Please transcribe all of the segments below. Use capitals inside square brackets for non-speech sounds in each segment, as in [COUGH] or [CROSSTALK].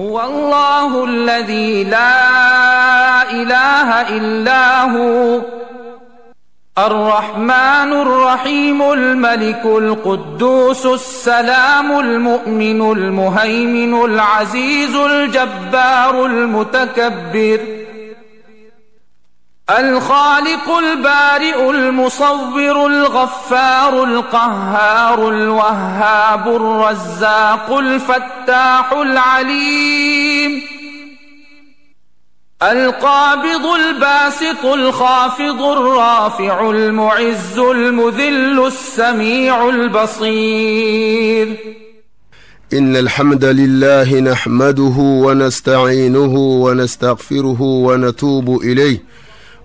هو الله الذي لا إله إلا هو الرحمن الرحيم الملك القدوس السلام المؤمن المهيمن العزيز الجبار المتكبر الخالق البارئ المصور الغفار القهار الوهاب الرزاق الفتاح العليم القابض الباسط الخافض الرافع المعز المذل السميع البصير إن الحمد لله نحمده ونستعينه ونستغفره ونتوب إليه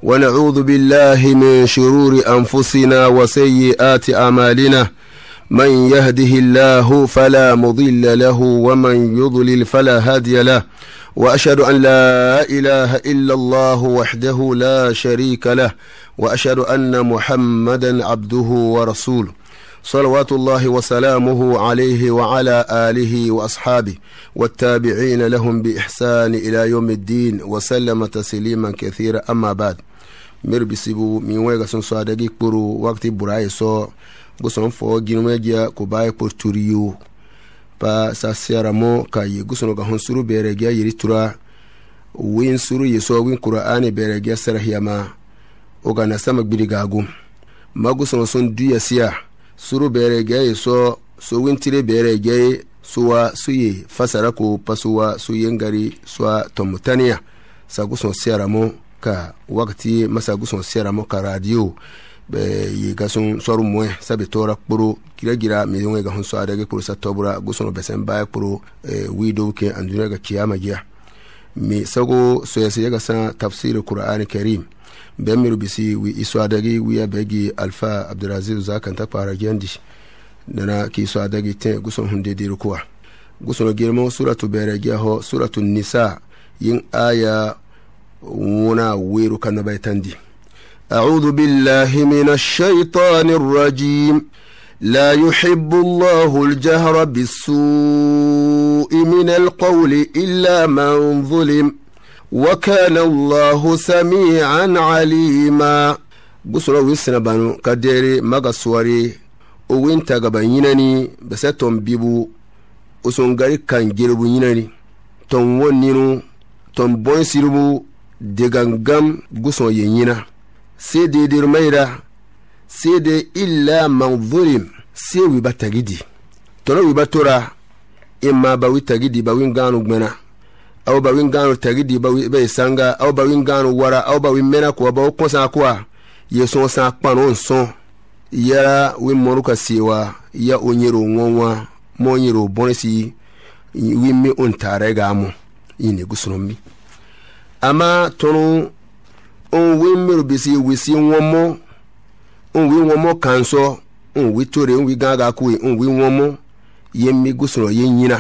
ونعوذ بالله من شرور أنفسنا وسيئات أعمالنا من يهده الله فلا مضل له ومن يضلل فلا هادي له وأشهد أن لا إله إلا الله وحده لا شريك له وأشهد أن محمدا عبده ورسوله صلوات الله وسلامه عليه وعلى آله وأصحابه والتابعين لهم بإحسان إلى يوم الدين وسلم تسليما كثيرا أما بعد meru bisibu mi wega sun so adagi kpuru wakati buraye so gusan fo ginume jia ko baye pa sa siaramo ka ye gusan ga hon suru bere gya yiri tura win suru ye so win qur'ani bere gya sarahiyama o ga na sama gbiri gagu ma gusan sun duya siya suru bere gya ye so so win tire bere gya suwa suye fasara ko pasuwa suye ngari suwa tomutania sa gusan siaramo ka wakati masagu sõn sɛramo ka radio yiga sun soru mue sabi tora kpuru gira e, gira mi yunga ga hun soare sa tobura gusono besen ba kpuru wi do ke andura ga kiyama giya mi sago soyase yaga sa tafsir qur'an karim be mi rubisi wi iswada gi wi abegi alfa abduraziz zakan ta para gendi nana ki iswada gi te guson hunde dir kuwa gusono girmo suratu bere giya ho suratu nisa yin aya wona weeru kamna ɓay e tandi audu billahi min alcheitani arrajim لا يحب الله الجهر بالسوء من القول إلا من ظلم وكان الله سميعا عليما gusura winsina banu ka dere maga suware o winta gaba ɲinani bese ton bibu usongari kan jerebu ɲinani ton wo ninu ton bon siribu digangam guson yenyina sai da dir maira sai da illa man zulim sai wi ba tagidi tono wi ba tora imma ba wi tagidi ba wi ganu gbena aw ba wi ganu tagidi ba wi be sanga aw ba wi ganu wara aw ba wi mena ko ba ko sa ko ye so sa kpanu so yara wi moru ka siwa ya onyero ngonwa mo nyero bonisi wi mi on tare ga mu yini gusunomi ama tụrụ onwe mmerubisi wesi nwomo onwe nwomo ka nsọ onwe tore onwe ga aga kwe onwe nwomo yemmi gusoro ye nyina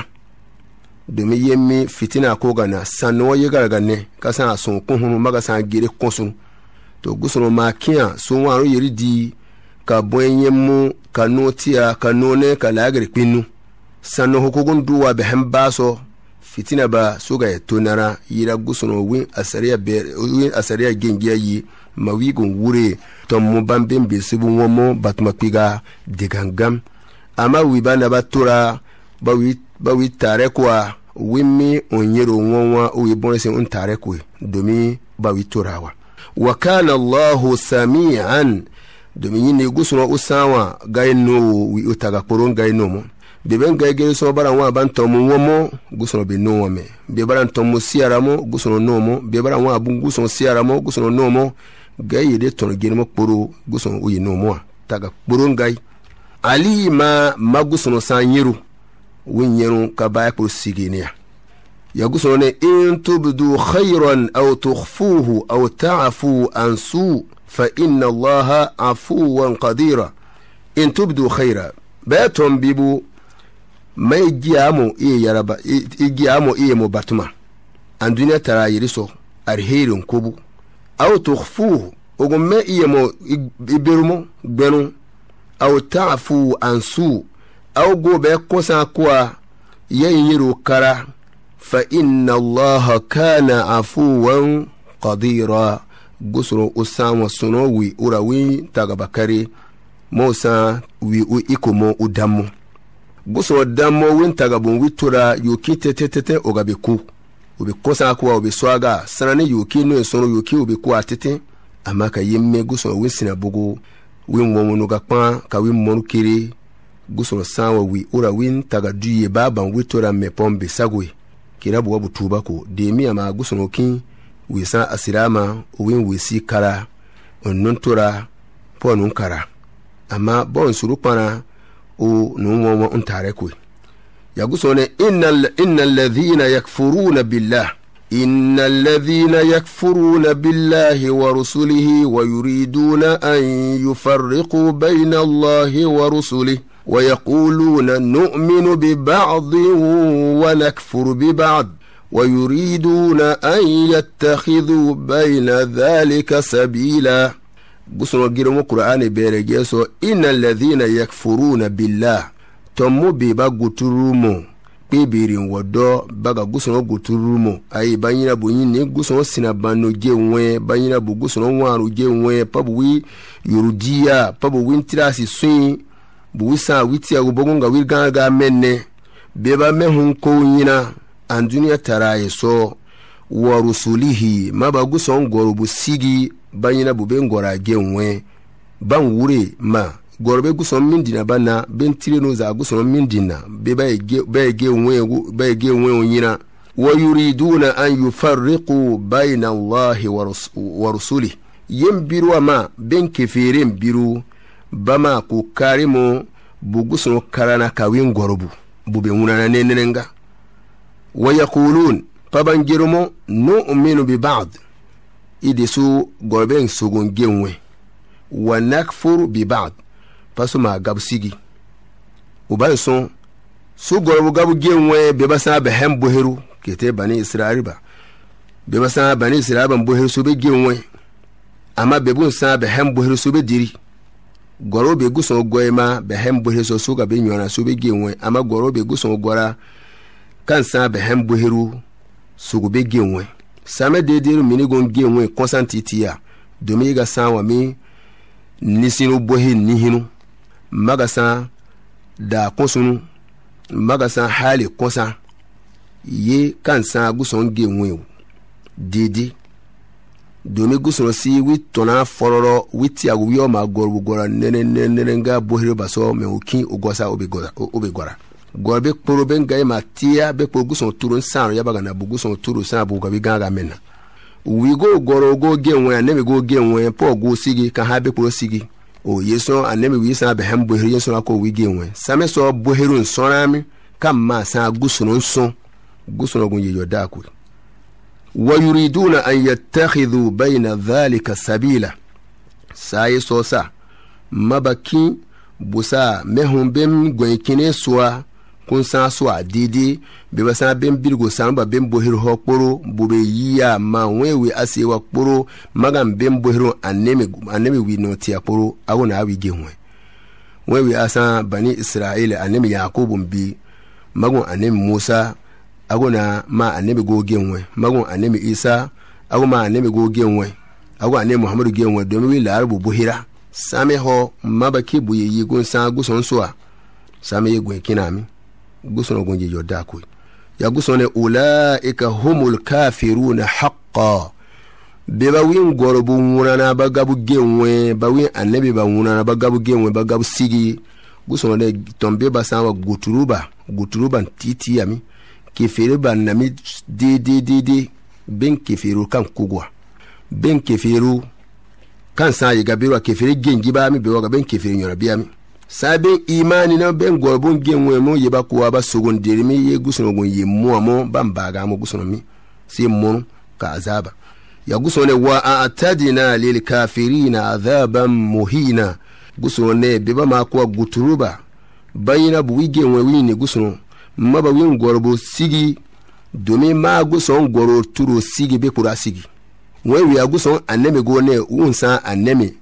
domin yemmi fitina ko gana sannuwa ye gara ganne ka san a sun kun hunu maga san gere kunsu to gusoro ma kiya sun waru yeri di ka bɔn yemmu ka notiya ka none ka lagari kpinnu sannu hukugun duwa bɛhɛn so. fitina ba soga ya tonara yira gusono win asariya be win asariya gengiya yi ma wigun wure ton mu bambe be sibu womo batuma kwiga digangam ama wi ba na ba tora ba wi ba wi tare kwa wimmi on yero wonwa o wi bonse on tare ko domi ba wi torawa wa kana Allahu samian domi yini gusono usawa gaino wi utaga koron gaino mo deben ga gere so bara wa ban to mu wo mo gusono be no me be bara to mu siara mo gusono no mo be bara wa bu gusono siara mo gusono no mo ga yede ton gere mo kporo gusono uyi no mo taga kporo ngai ali ma magusono san yiru wun yiru ka ba ko siginiya ya gusono ne in tubdu khayran aw tukhfuhu aw ta'fu an su fa inna allaha afuwan qadira in tubdu khayra bayatun bibu ma igi e amo iya e yaraba igi e, amo iya mo batuma an duniya tara yiri so arherin kubu aw tukhfuhu ogun me iya mo iberumo gbenu aw ta'fu an su aw go be kosa kuwa yayin yiro kara fa inna allaha kana afuwan qadira gusuro usama suno wi ura tagabakari mo san wi u ikomo udamu gosɔ damɔ wen tagabon wi tora yoki tɛtɛtɛtɛ o ka be ko o be kɔsan ko a o be sɔ a ka sanani yoki n'o ye sɔnɔ yoki o be ko a tɛtɛ a ma ka ye mɛn gosɔ wen sinabogo wen wɔmɔnu ka kpan ka wen mɔnu kere gosɔ san wa wi o ra wen taga du ye b'a ban wi tora mɛpɔn be sago ye kira buwa bu tuba ko de mi a ma gosɔnɔ kin o ye san a sira a ma o wen wesi kara o nun tora pɔɔ nun kara amma bɔn suru kpana ntarekwe yagusone ان الذين يكفرون بالله إن الذين يكفرون بالله ورسله ويريدون أن يفرقوا بين الله ورسله ويقولون نؤمن ببعض ونكفر ببعض ويريدون أن يتخذوا بين ذلك سبيلاً gusorogiremo qur'ani beeregeeso inna alladhina yakfuruna billah tommu ba gutururumo kpibirin wodo baga gusono gutururumo ayi banyina bu nyini gusono sinabano jewe banyina bu gusono waru jewe pabu wi yorujiya pabu wi ntirasi suin bu wi san witiyago bogo nga wiri gaŋa ga menne beba mehun kow nyina an duniya taraye so wa rusulihi maba guson gorubu sigi ba ɲɛna bu be n gɔra gen wɛ ban wure ma gɔrɔbe gusɔn min dina ba na be n tire nu za gusɔn min dina be ba ye gen wɛw ɲina wayuriduna an yufarriqu baina allahi wa rusulih yen biruwa ma ben keferen biru bama ku karimu bugusuno karana kawin gorobu bube ŋunana nenenenga wa yaqulun pabanjerumo nu'minu bi ba'd I su gorben sugun genwe wa nakfur bi ba'd fasu ma gab sigi uban sun su gorbu gab genwe be bani isra'il ba be bani ban su be genwe amma be bun sa be hem su be diri goro be ma be hem so su ga be nyona su be goro be gusan gora kan san be hem boheru su same deedin mini gon ge wen kɔnsanti tiya domi i ka san wa mi nisinu bohi nihinu ma ka san daa kɔnsunu ma ka san hali kɔnsan ye kan san gusɔn ge wen deedi domi gusɔn si wi tɔna fɔlɔlɔ wi tiyagu wi o ma gɔrɔbu gɔra nɛnɛ nga bohiri basɔ mɛ o kin o gɔsa o be gɔr kpọrọ kporo be ma tiya be kporo gusɔn turo san yaba na bu gusɔn turo san bu gabi gan ga mena wi go gɔrɔ go ge wɛn ne mi go wɛn pɔ go sigi ka ha be kporo sigi o ye sɔn a ne mi wi san bɛ hɛn boheri ye sɔn a ko wi ge wɛn samɛ sɔ boheri sɔnna mi ka ma san gusɔn sɔn gusɔn daa koyi kun san so a dede be ba san ben birigo san ba ben bohir ho kporo bube yiya ma wewe ase wa kporo magan ben bohiro aneme aneme wi no tia kporo awo na awi gehwe wewe asan bani israel aneme yakubu bi magun aneme musa ago na ma aneme go genwe magun aneme isa ago ma aneme go genwe ago aneme muhammadu genwe domin wi larabu bohira same ho mabaki buye yi gun san guson so a same ye gun kinami gusno gonji yo dakoy ya gusone ulaika humul kafiruna haqqa be ba win gorobu ŋunana ba gabu genwe ba win annabi ba ŋunana ba gabu genwe ba gabu sigi gusone tombe ba sanwa guturuba guturuban titiyami kefere ba nami dededede ben keferu kan kugwa ben keferu kan san yiga beru a kefere gengi bami bewaga ben kefere ɲɔna biyami saabe imani na ben gɔr bon gen wɛ mo yeba ko aba sogon deri mi ye gusono gon ye mo mo ban baga mo gusono mi se mo ka azaba ya gusono ne wa atadina lil kafirina azaban muhina gusono ne be ba ma ko guturuba bayina bu wi gen wɛ wi ne gusono maba wi gorbo sigi domin ma gusono goro turo sigi be kura sigi wɛ wi gusono aneme go ne unsa aneme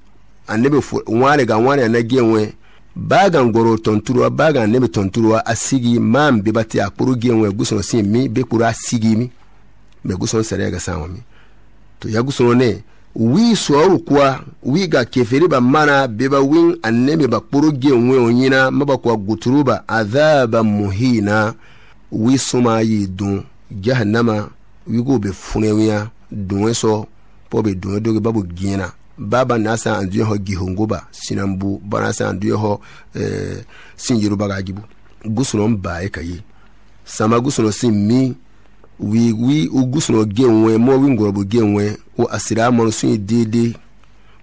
aneme fu ware ga ware na gen wɛ baaga ngoro tonturuwa baaga neme tonturuwa a sigi maam be bate a kpuru gien wɛ gusɔn sin mi be kpuru a sigi mi mɛ gusɔn sɛrɛ ka san wa mi to ya gusɔn ne wi sɔɔru kuwa wi ga keferi ba mana be ba win a neme ba kpuru gien wɛ o ɲina ma ba kuwa guturu ba azaba muhina wi suma yi dun jahannama wi k'o be funɛwiya dunwe sɔ pɔ be dunwe doge ba gina. baba na san an duye ho gihunguba sinambu bana san an duye ho eh, sin yoruba ga gibu gusuno ba e kayi sama gusuno sin mi wi wi u gusuno genwe mo wi ngorobo genwe o asira mo sun dede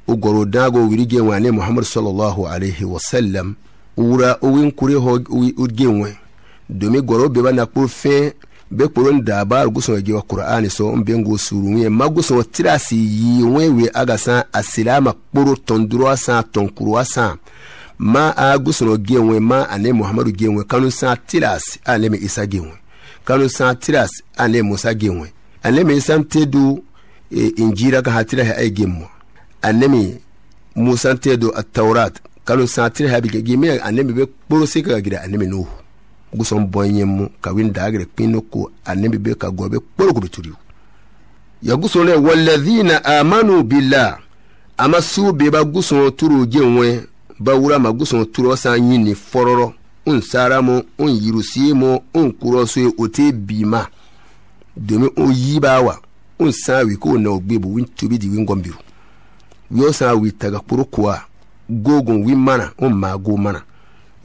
o goro dago wiri genwe ne muhammad sallallahu alaihi wa wasallam wura o win kure ho o genwe domi goro be na ko fe be kporon dabaru gusɔŋɔ jewa qur'ani so n ben go suru ŋuye ma gusɔŋɔ tira si yi ŋue we aga sã a silama kporo tɔnduroa sã tɔnkuroa sã ma a gusɔŋɔ gie ma ane muhamadu gie ŋue kanu sã tiras a ne me isa gie ŋue kanu sã tiras a musa gie ŋue a me isa te e, injira ka ha tira he ai gie mo me musa te du ataurat kanu sã tira ha bi gie me me be kporo se ka gira a me nuhu gusɔn bɔn ye mu ka win daagire kpinno ko ane be be ka gɔ be kporo ko be turiu ya gusɔn lɛ walladhina amanu billah ama suu be ba gusɔn turu je wɛ ba wura ma gusɔn turu san ɲini fɔrɔrɔ n sara mu n yirusi mu n kurɔso ye o te bi ma domi o yi ba wa n san wi ko na o gbe bo win tobi di win gɔn biru wi o san wi taga kporo ko gogun wi mana n maa mana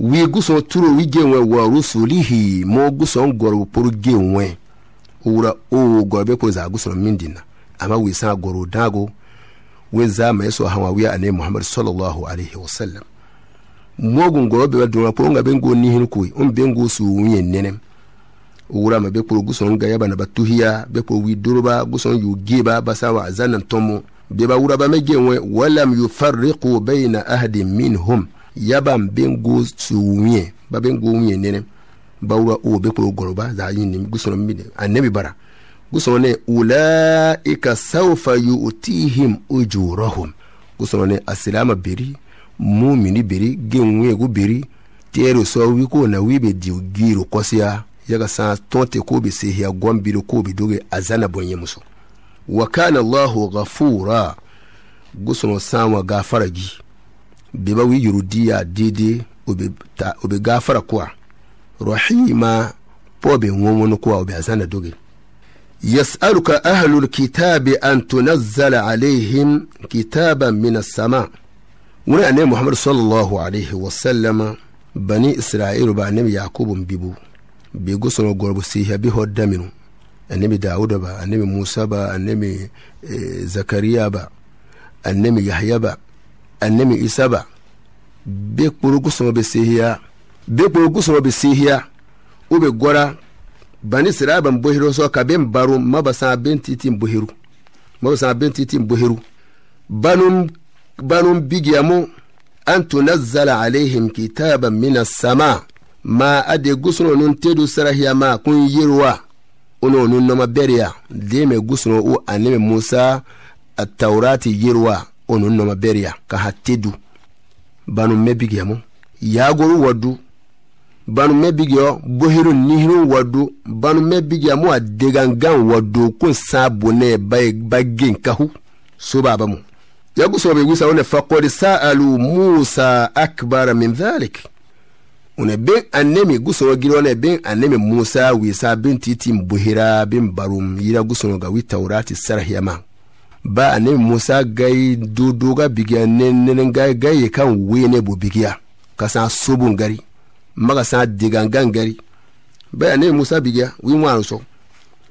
guso wigusɔn wi geŋwɛ rusu lihi mo guso ngoro poru genwe wura o gɔrɔ bɛ ko zaa gusɔn min ama wi sa goro dago we za mai so hawa wiya ane muhammad sallallahu alaihi wasallam mogun gɔrɔ be dona poru ngabe ngo ni hin kuwi on be ngo su wunye nene wura ma bɛ poru gusɔn gaya bana ba tuhiya bɛ poru wi duruba guso yu giba basawa azanan tomo be ba wura ba mɛ geŋwɛ walam yufarriqu baina ahadin minhum yabam bengo su wunye ba bengo wunye nene bawra o be ko goroba za yin ni gusoro mi de annabi bara gusoro ne ulaika sawfa yu'tihim ujurahum gusoro ne asilama biri mumini beri genwe gu biri tero so wi ko na wi be di giro kosiya ga san tonte ko be se ya gombiro ko be doge azana bonye muso wa kana allah ghafura gusoro sanwa gafara gi bibawi yurudiya dede o be gafara kuwa rahima ma be ngomono kuwa ubi azana dugi yasaluka ahlu lkitabi an tunazzala alayhim kitaban min assama ŋuni ane muhammad sallallahu alayhi wasallam bani israilu ba anemi yakubu mbibu bi gusono gorbu siha biho daminu anemi dawuda ba anemi musa ba anemi eh, zakariya ba anemi yahya ba annabi isa ba be kporo gusɔŋɔ be sehiya be kporo gusɔŋɔ be sehiya u be gɔra bani sira ban bohiru sɔ ka ben baro maba san ben titi bohiru maba san ben titi bohiru banum banum bigiyamu an tunazzala alaihim kitaban min as-sama ma ade gusno nun tedu sarahiya ma kun yirwa uno nun noma beriya deme gusno u annabi musa at-taurati yirwa onun noma beria ka hatte du banu mebigiyamo yagoru waddu banu mebigiyo bohiru nihiru waddu banu mebigiyamo a degangan waddu kun san bonne ba gen kahu sobabamu yagu sobabe wisa one faqad sa'alu musa Akbar min dhalik une ben annemi gusono girone ben annemi musa wisa ben titin bohira ben barum yira gusono ga wi taurati sarhiyama ba ne musa gai dodoga bigiya nenin gai gai kan ne bo bigiya ka san sobun gari maka san digangan gari ba ne musa bigiya wi mu anso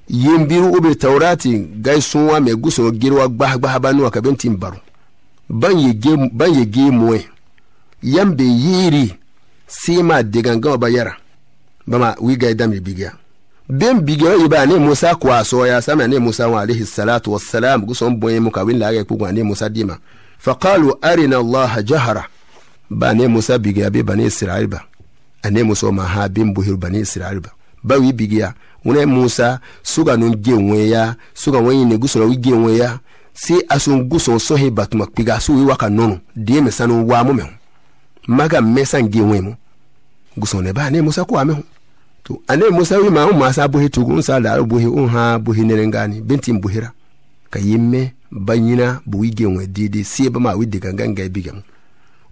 yin biru ube taurati gai sunwa mai guso girwa gbahgbaha ba nuwa kabin tin baro ban ye ge muwe yan be yiri sima digangan ba yara bama wi gai dami bigiya ben bigiro yiba ne musa ko aso ya sama ne musa wa alaihi salatu wassalam guson boye mu kawin la ga ko ne musa dima faqalu arina allaha jahara ba ne musa bigiya be bani isra'il ba ane muso ma ha bin buhir bani isra'il ba ba wi bigiya wune musa suga nun ge ya suga wani ne guson wi ge ya si asun guson sohi batuma piga su wi waka nono die me sanu wa mu me maga mesan ge mu guson ne ba ne musa ko amehu to ane musa wi ma ma sa buhi tugun sa la buhi un ha buhi ne ngani binti buhira ka yimme banyina buwi genwe didi sie ba ma wi diga ganga bigam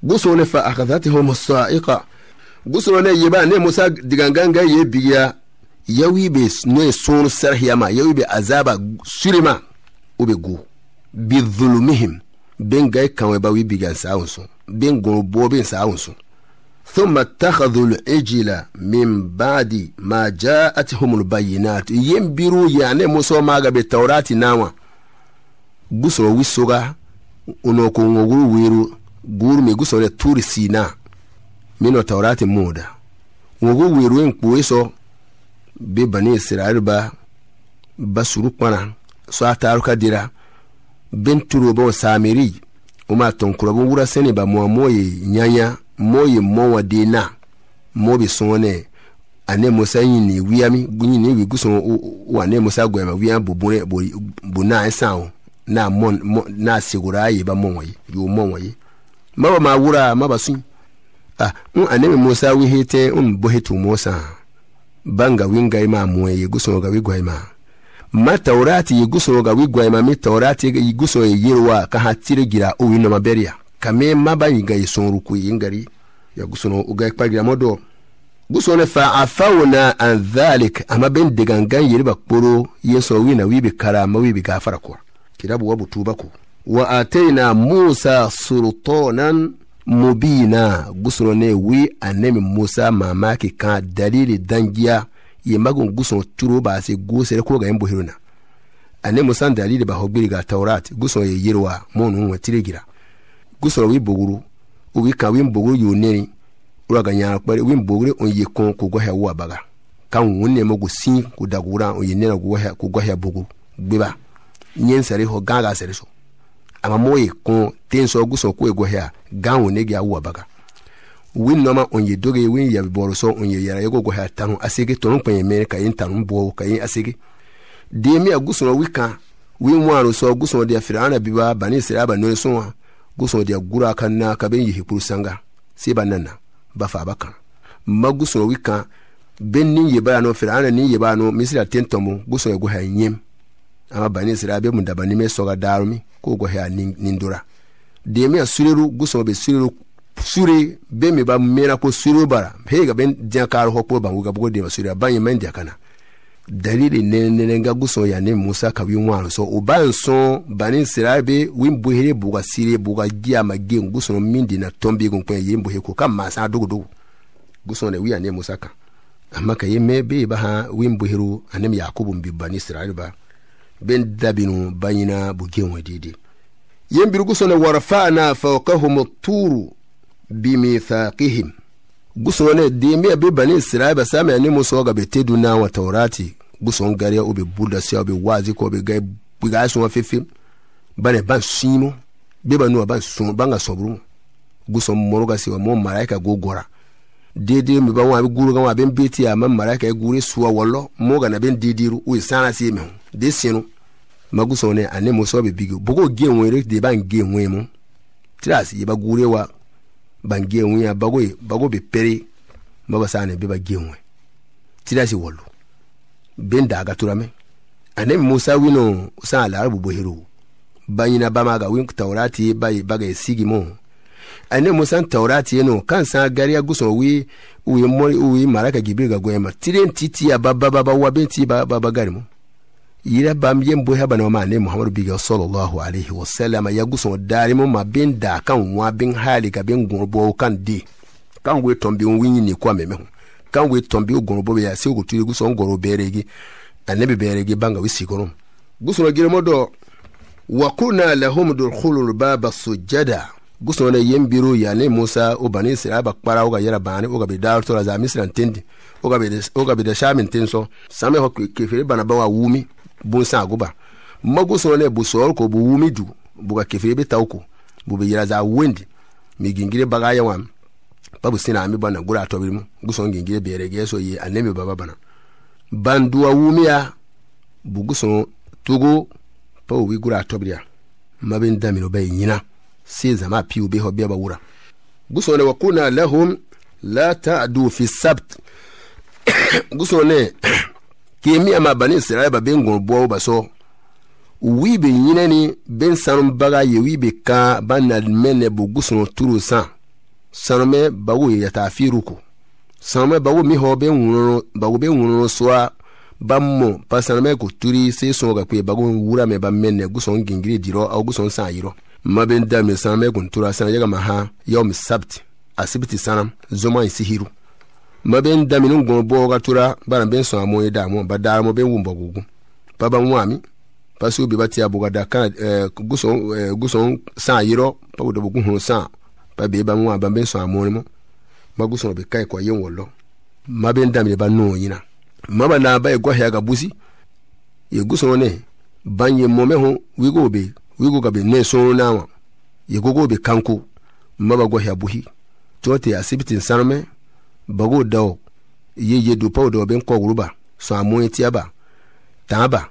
guso ne fa akhadatihum saiqa guso ne yiba ne musa diga ganga ye bigiya yawi be ne sun sarhiya ma yawi be azaba surima ube gu bi dhulumihim ben gay kanwe ba wi bigan sa'unsu ben gon bo ben thumma takhadhu al-ijla min ba'di ma ja'atuhum al-bayyinat yen biru ya ne muso maga be taurati nawa gusoro wisoga na ko ngoguru wiru guru me gusore turi sina mino taurati muda ngogu wiru en kuiso be bani israel ba basuru kpana so ataruka dira ba mo ye mo wa na mo bi sun ne ane mo sa ni wia mi yin ni wi gusun wa ne mo sa gwa ma wia bo bore bo na esa o na mo na sigura ye ba mo ye yo mo wa ye ma ba ma wura ma ba sun ah un ane mi mo sa wi hete un bo hetu mo sa banga winga ima mo ye gusun ga wi gwa ima ma taurati ye gusun ga wi gwa ima mi taurati ye gusun ye yirwa ka ha tire gira o wi no ma beria kame maba yiga yi sonru ku yĩngari ya gʋsõn ga pa rɩrãmã dɔ gusono fa afauna an dhalik ama ben degan yiri yelba kporo yen sõr wĩna wɩɩbe karama wɩɩbe gaafara kɔr kɩra bɩ wa bʋ tuuba ko wa atayna musa surutonan mubina gusono ne wi a nemi musa mamaki kã dalili dangiya yembagun gʋsõ turo baase gʋʋsɛrɛ kʋrga yen bosirona a ne musa dalili basɔ ga taurat gusono ye yirwa moonu wẽ tirigira gusɔrɔ wi boguru o wi kan wi boguru yo neri ura ga nyaara kpɛri wi boguru on ye kɔn ko gɔhɛ wa baga kan wun ne mogo sin ko dagura on ye nera ko gɔhɛ ko gɔhɛ boguru gbeba nye sɛri hɔ gan ga sɛri so ama mo ye kɔn ten sɔ gusɔn ko ye gɔhɛ gan wun ne wa baga wi nɔma on ye doge wi yabi bɔrɔ sɔ on ye yara yego gɔhɛ tanu asege tɔnu kpɛn ye mɛri ka ye tanu bɔ ka ye asege deemi a gusɔn wi kan wi ŋmaaro sɔ gusɔn de a fira ana biba bani sira ba nori sɔn wa gusono dia gura kan na ka ben yihi kuru sanga sai ba nan na ba fa ba kan ma gusono wi kan ben nin ye ba no fira ana nin ye ba no misira ten tomo gusono go ha nyem ama bani sira be mun daba ni me soga darumi ko go ha nin dura de me sureru gusono be sureru sure be me ba mera ko sure bara he ga ben dia kar ho ko ban ga bo de sure ban ye men dia kana dalili nenenenga gusoya ne musa kabi umwalo so ubanso bani sirabe wimbuhere buga sire buga gya magen gusono mindi na tombi gunkwe yimbuhe ko kama sa dugu dugu gusono wiya ne musa ka amma ka yeme baha wimbuheru anem yakubu mbi bani sirabe ba ben dabinu banyina bugen wadidi yembiru gusono warfa'na fawqahum turu bimithaqihim gusono ne dembe be bani sirabe sama ne musa ga be na wa busɔn gariya o bɛ bulda siya o bɛ waazi kɔ o bɛ gai gai sɔn fefem bana ban siimo bɛɛ ba nuwa ban sɔn ban ka sɔburu busɔn mɔrɔ ka siwa mɔ mara ka go gɔra deede mi ba wɔn a bɛ guru kan wɔn a bɛ n beti a ma mara ka guri suwa wɔlɔ mɔ kana bɛ n o ye sanna se mɛ de senu magu sɔn ne ani muso bɛ bigi bogo gen wɛrɛ de b'an gen wɛrɛ mu tiras yaba gure wa ban gen wɛrɛ bago ye bago bɛ pɛrɛ maba sanni bɛ ba gen wɛrɛ tirasi wɔlɔ benda ga turame anabi musa wino san alarabu bohiro banyina bamaga win taurati bayi baga sigimo ane musa taurati yeno kan san gariya guso wi wi mori wi maraka gibir ga goyema tiren titi ya baba baba wa benti baba baba mu yira bam yen bo haba no ma ne muhammad biga sallallahu alaihi wasallam ya guso dari mu ma bin da kan wa bin hali ga bin gurbo kan di kan we tombi win ni kwa memehu kan we tɔnbi o gɔnɔbɔ bɛ yan se o tiri gusɔn gɔrɔ bɛɛrɛ ge ane bɛ bɛɛrɛ ge ban ka o si kɔnɔ gusɔn gɛrɛmɔ dɔ wa kurna lahum dulkhulul baba sujada gusɔn dɛ yen biro ya ne musa o bani sira aba kpara o ka yɛrɛ baani o ka bi daar tɔla zaa misira tendi o ka bi o ka bi da shaa min ten sɔn san bɛ fɔ kefere bana ba wa wumi bon san aguba ma gusɔn dɛ bu sɔɔr ko bu wumi ju bu ka kefere bi taw ko bu bi yɛrɛ zaa wendi mi gingire baga ya wam babusina ami bana gura tobirimu guson gingire bere geso ye anemi baba bana banduwa wumiya buguson tugu pawo wi gura tobiriya mabin damino bay nyina sai zama piu be ho ba wura guson ne wakuna lahum la ta'du fi sabt [COUGHS] guson ne [COUGHS] kemi ama bani israel ba bengon bo ba so wi be nyina ni ben sanum baga ye wi be ka banal mene buguson turu san sanumɛ bawo ye yatafiruku sanumɛ bawo mi hɔ be ŋunoro bawo be ŋunoro soa ba mɔ pa sanumɛ ko turi se sɔn ka kpe bago wura mɛ ba mɛnɛ gusɔn gingiri dirɔ aw gusɔn san yirɔ ma be n da mɛ kun tora sanumɛ yaga ma ha yaw mi sabiti asibiti sanam zoma yi sihiru ma be n da mini gɔn bɔ ka tora bana be n sɔn a mɔ ye daamɔ ba daaramɔ be n wun bɔgugu pa ba ŋun ami parce que bi ba ti a bugada kan ɛɛ eh, gusɔn ɛɛ eh, gusɔn san yirɔ pa ko dɔ bɛ gun hɔn san babe ba ŋwa ban be sɔn a mɔni mɔ ma gu sɔn o be ka kɔ ye wɔlɔ ma be n daminɛ ba nɔɔ ɲina ma ba na ba ye gɔhɛya ka busi ye gu ne ban ye mɔmɛ hɔn wigo be wigo ka be ne sɔn na wa ye gogo be kanko ma ba gɔhɛya buhi tɔ te asibiti sanumɛ bago da o ye ye dopaw eh, da o n kɔ wuruba sɔn a mɔni tiya ba tãa ba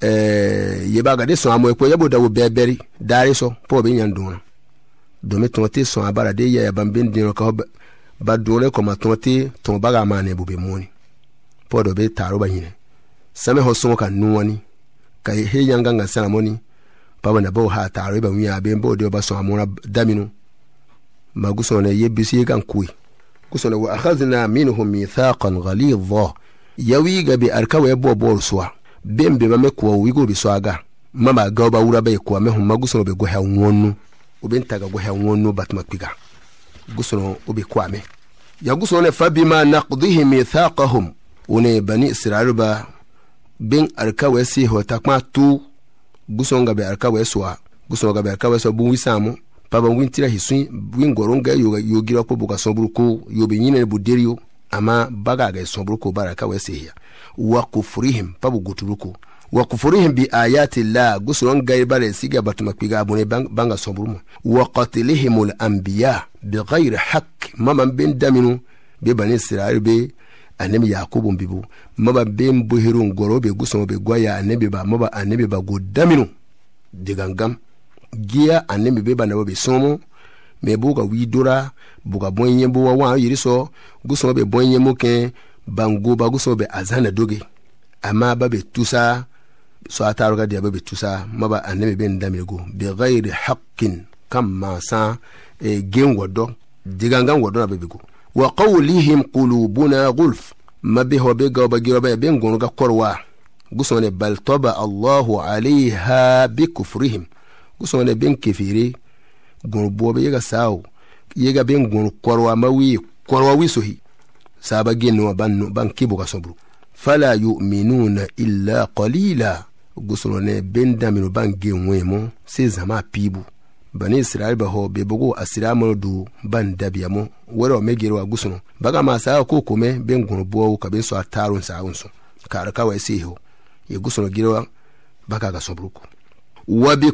ɛɛ eh, yebaga de sɔn a mɔni kɔ yabo da o bɛɛ bɛri daare sɔ pɔɔ be yãn dũurã dome tõog tɩ sõ a bara de yaya bãmb ben dẽero ka e ba dũore koma tõog tɩ tõog baga a maane bo be muuni pɔdɔ be taarobã yĩne sãme fo sõgo ka nuwã ni ka he yãngãngã sãlamo ni pa ba na bao haa taaro ba wĩa ben bao deo ba sõa mõna daminu ma gusõne ye bis yegan kue gusõne wa akhadna minhum mithaqan ghalidha ya wiiga be arka wa ya bao baor soa ben be ba me kuwa wigo e be soaga mama gao ba wura ba ye kuwa me hũm ma gusõno be gosa wõnnu o be n ta ka bɔ batuma kpiga gusɔnɔ o be ko a ya gusɔnɔ ne fa bima naqdihi mithaqahum o ne bani israɛl ba bin arka wɛ si hɔ ta tu gusɔn ka bɛ arka wɛ sɔa gusɔn ka bɛ arka wɛ sɔ bun wisaamu paba win tira hi sun win gɔrɔn gɛ yo gira ko ka sɔnburu ko yo be ɲinɛ ne deri yo ama baga ga sɔnburu ko bara arka wɛ si wa kufurihim pabu guturu ko wa kufurihim bi ayati llah gusuron gayri bare siga batuma kpiga abune banga somburumo wa qatlihim lanbiya bigayri hak maman ben daminu be bani israil be annabi yakubu mbibu maba ben buhiru ngoro be gusomo be gwaya annabi ba maba annabi ba go daminu digangam giya annabi be banabo be somo me buga widora buga bonye buwa wa yiriso gusomo be bonye muke bango ba gusomo be azana doge amma ba tusa so a taruga dia be tusa maba annabi ben damirgo bi ghairi haqqin kam ma sa e gen wodo digangan wodo na bebego wa qawlihim qulubuna gulf mabe ho be gaba giwa be ben gonuga korwa gusone bal toba allahu alaiha bi kufrihim gusone ben kefiri gonu bobe yega sawo yega ben gonu korwa mawi korwa wisohi saba genwa ban ban kibo sobru fala yu'minuna illa qalila gusonone ben damino ban ge ŋwemo se zama pibu bani israel baho be bogo asiramano du ban dabiyamo wero me gerwa gusono baga ma sa ko kome ben gono bowo ka ben so atarun sa unso kar ka wai seho ye gusono gerwa baka ga sobruku wa bi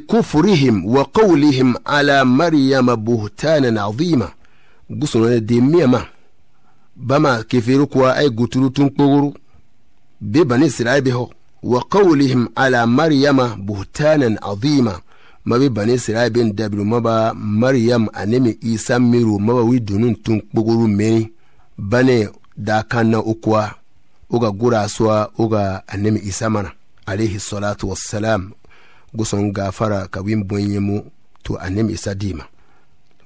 wa qawlihim ala maryama buhtanan azima gusono de miyama bama keferu kuwa ay guturu tun kpoguru be bani israel be ho wa kawulihim ala maryama buhtanan azima mabi bani sira bin dabiru maba maryam anemi isa miru maba wi dunun tun kpogoru meni bane da kan ukuwa uga gura suwa uga anemi isa mana alaihi salatu wa salam guson gafara ka win bonye mu to anemi isa dima